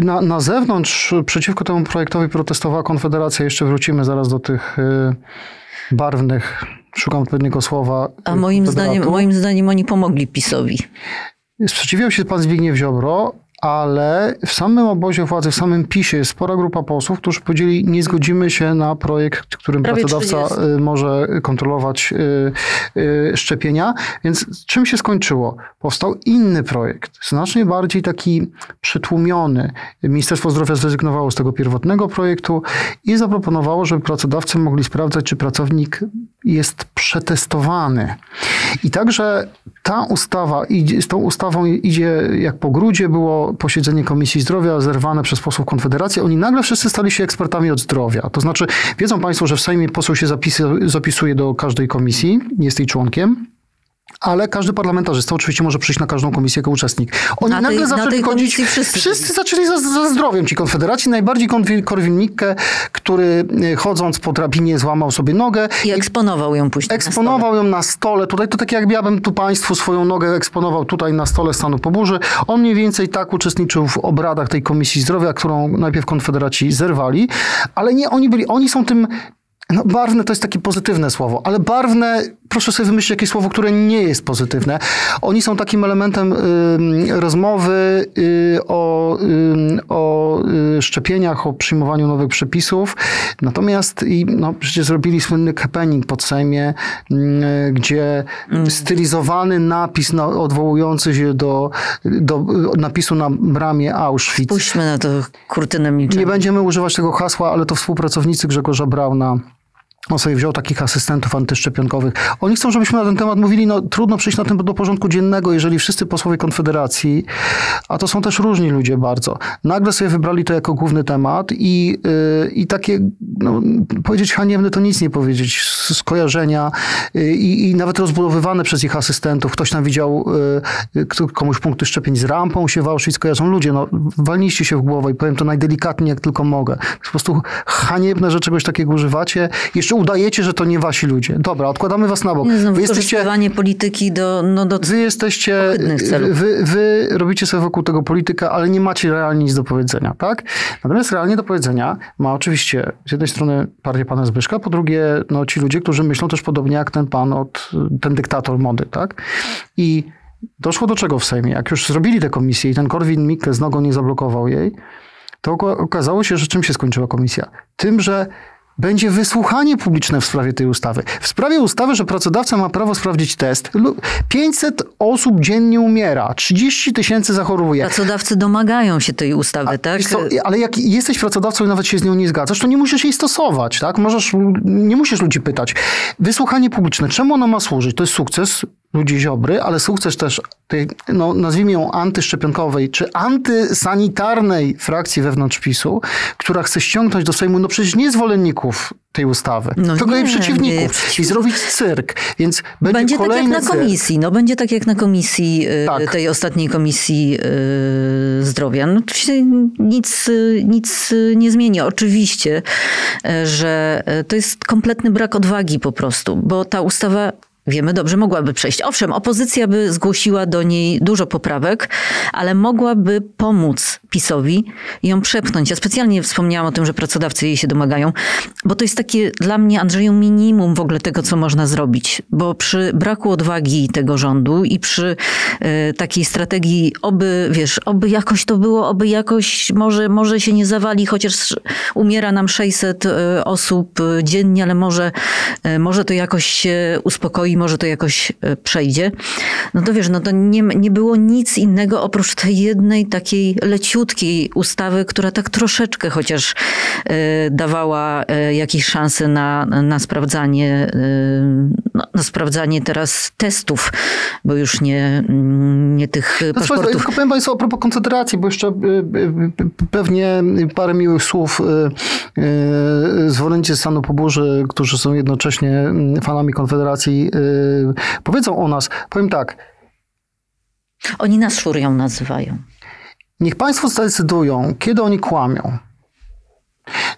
[SPEAKER 1] na, na zewnątrz przeciwko temu projektowi protestowała Konfederacja, jeszcze wrócimy zaraz do tych y, barwnych, szukam odpowiedniego słowa. A moim y, zdaniem, moim zdaniem oni pomogli PiSowi. Sprzeciwiał się pan Zbigniew Ziobro, ale w samym obozie władzy, w samym PiSie jest spora grupa posłów, którzy powiedzieli, nie zgodzimy się na projekt, którym Prawie pracodawca 30. Y, może kontrolować y, y, szczepienia. Więc czym się skończyło? Powstał inny projekt, znacznie bardziej taki przytłumiony. Ministerstwo Zdrowia zrezygnowało z tego pierwotnego projektu i zaproponowało, żeby pracodawcy mogli sprawdzać, czy pracownik jest przetestowany. I także ta ustawa, z tą ustawą idzie jak po grudzie było posiedzenie Komisji Zdrowia zerwane przez posłów Konfederacji, oni nagle wszyscy stali się ekspertami od zdrowia. To znaczy, wiedzą Państwo, że w Sejmie poseł się zapisy, zapisuje do każdej komisji, jest jej członkiem, ale każdy parlamentarzysta oczywiście może przyjść na każdą komisję jako uczestnik. Oni na nagle tej, zaczęli na chodzić, wszyscy, wszyscy zaczęli za, za, zdrowiem ci konfederaci, najbardziej korwin który e, chodząc po drabinie złamał sobie nogę. I eksponował ją później Eksponował na ją na stole. Tutaj to tak jakbym ja bym tu państwu swoją nogę eksponował tutaj na stole stanu po burzy. On mniej więcej tak uczestniczył w obradach tej Komisji Zdrowia, którą najpierw konfederaci zerwali, ale nie oni byli, oni są tym no, barwne to jest takie pozytywne słowo, ale barwne, proszę sobie wymyślić jakieś słowo, które nie jest pozytywne. Oni są takim elementem y, rozmowy y, o, y, o szczepieniach, o przyjmowaniu nowych przepisów. Natomiast i, no, przecież zrobili słynny happening pod Sejmie, gdzie mm. stylizowany napis na, odwołujący się do, do napisu na bramie Auschwitz. Spójrzmy na to kurtynę milczenia. Nie będziemy używać tego hasła, ale to współpracownicy Grzegorza Brauna on sobie wziął takich asystentów antyszczepionkowych. Oni chcą, żebyśmy na ten temat mówili, no trudno przyjść na tym do porządku dziennego, jeżeli wszyscy posłowie Konfederacji, a to są też różni ludzie bardzo, nagle sobie wybrali to jako główny temat i, yy, i takie, no, powiedzieć haniebne to nic nie powiedzieć, skojarzenia yy, i nawet rozbudowywane przez ich asystentów. Ktoś tam widział yy, komuś punkty szczepień z rampą się w Auschwitz kojarzą. Ludzie, no walniście się w głowę i powiem to najdelikatniej jak tylko mogę. Po prostu haniebne, że czegoś takiego używacie. Jeszcze udajecie, że to nie wasi ludzie. Dobra, odkładamy was na bok. No, wy jesteście polityki do, no, do Wy jesteście, celów. Wy, wy robicie sobie wokół tego polityka, ale nie macie realnie nic do powiedzenia, tak? Natomiast realnie do powiedzenia ma oczywiście z jednej strony partię pana Zbyszka, po drugie no, ci ludzie, którzy myślą też podobnie jak ten pan, od, ten dyktator mody, tak? I doszło do czego w Sejmie? Jak już zrobili tę komisję i ten Korwin Mikke z nogą nie zablokował jej, to okazało się, że czym się skończyła komisja? Tym, że będzie wysłuchanie publiczne w sprawie tej ustawy. W sprawie ustawy, że pracodawca ma prawo sprawdzić test, 500 osób dziennie umiera, 30 tysięcy zachoruje. Pracodawcy domagają się tej ustawy, A, tak? ale jak jesteś pracodawcą i nawet się z nią nie zgadzasz, to nie musisz jej stosować, tak? Możesz, nie musisz ludzi pytać. Wysłuchanie publiczne, czemu ono ma służyć? To jest sukces ludzi Ziobry, ale sukces też tej, no, nazwijmy ją antyszczepionkowej, czy antysanitarnej frakcji wewnątrz PiSu, która chce ściągnąć do Sejmu, no przecież nie zwolenników tej ustawy, no tylko jej przeciwników nie, przeciw... i zrobić cyrk. Więc będzie, będzie kolejny tak jak na komisji, no będzie
[SPEAKER 2] tak jak na komisji, y, tak. tej ostatniej komisji y, zdrowia. No nic, y, nic nie zmieni. Oczywiście, że to jest kompletny brak odwagi po prostu, bo ta ustawa wiemy dobrze, mogłaby przejść. Owszem, opozycja by zgłosiła do niej dużo poprawek, ale mogłaby pomóc PiSowi ją przepchnąć. Ja specjalnie wspomniałam o tym, że pracodawcy jej się domagają, bo to jest takie dla mnie, Andrzeju, minimum w ogóle tego, co można zrobić. Bo przy braku odwagi tego rządu i przy y, takiej strategii, oby, wiesz, oby jakoś to było, oby jakoś może, może się nie zawali, chociaż umiera nam 600 y, e, osób e, dziennie, ale może, y, może to jakoś się uspokoi, może to jakoś przejdzie. No to wiesz, no to nie, nie było nic innego oprócz tej jednej takiej leciutkiej malutkiej ustawy, która tak troszeczkę chociaż e, dawała e, jakieś szanse na, na sprawdzanie, e, no, na sprawdzanie teraz testów, bo już
[SPEAKER 1] nie, mm, nie tych no, paszportów. Słuchaj, powiem Państwu a propos Konfederacji, bo jeszcze pewnie parę miłych słów zwolennicy stanu po którzy są jednocześnie mm, fanami Konfederacji, powiedzą o nas. Powiem tak. Oni nas szurią nazywają. Niech państwo zdecydują, kiedy oni kłamią.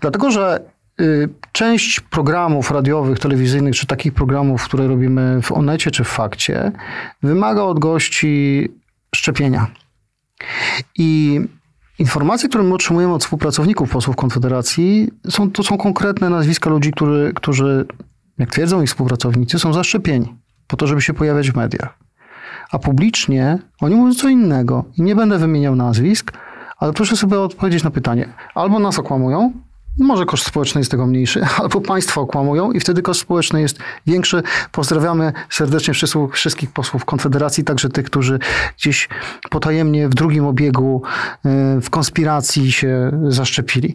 [SPEAKER 1] Dlatego, że y, część programów radiowych, telewizyjnych, czy takich programów, które robimy w Onecie czy w Fakcie, wymaga od gości szczepienia. I informacje, które my otrzymujemy od współpracowników posłów Konfederacji, są, to są konkretne nazwiska ludzi, którzy, którzy, jak twierdzą ich współpracownicy, są zaszczepieni po to, żeby się pojawiać w mediach a publicznie oni mówią co innego. I nie będę wymieniał nazwisk, ale proszę sobie odpowiedzieć na pytanie. Albo nas okłamują, może koszt społeczny jest tego mniejszy, albo państwo okłamują i wtedy koszt społeczny jest większy. Pozdrawiamy serdecznie wszystkich posłów Konfederacji, także tych, którzy gdzieś potajemnie w drugim obiegu y, w konspiracji się zaszczepili.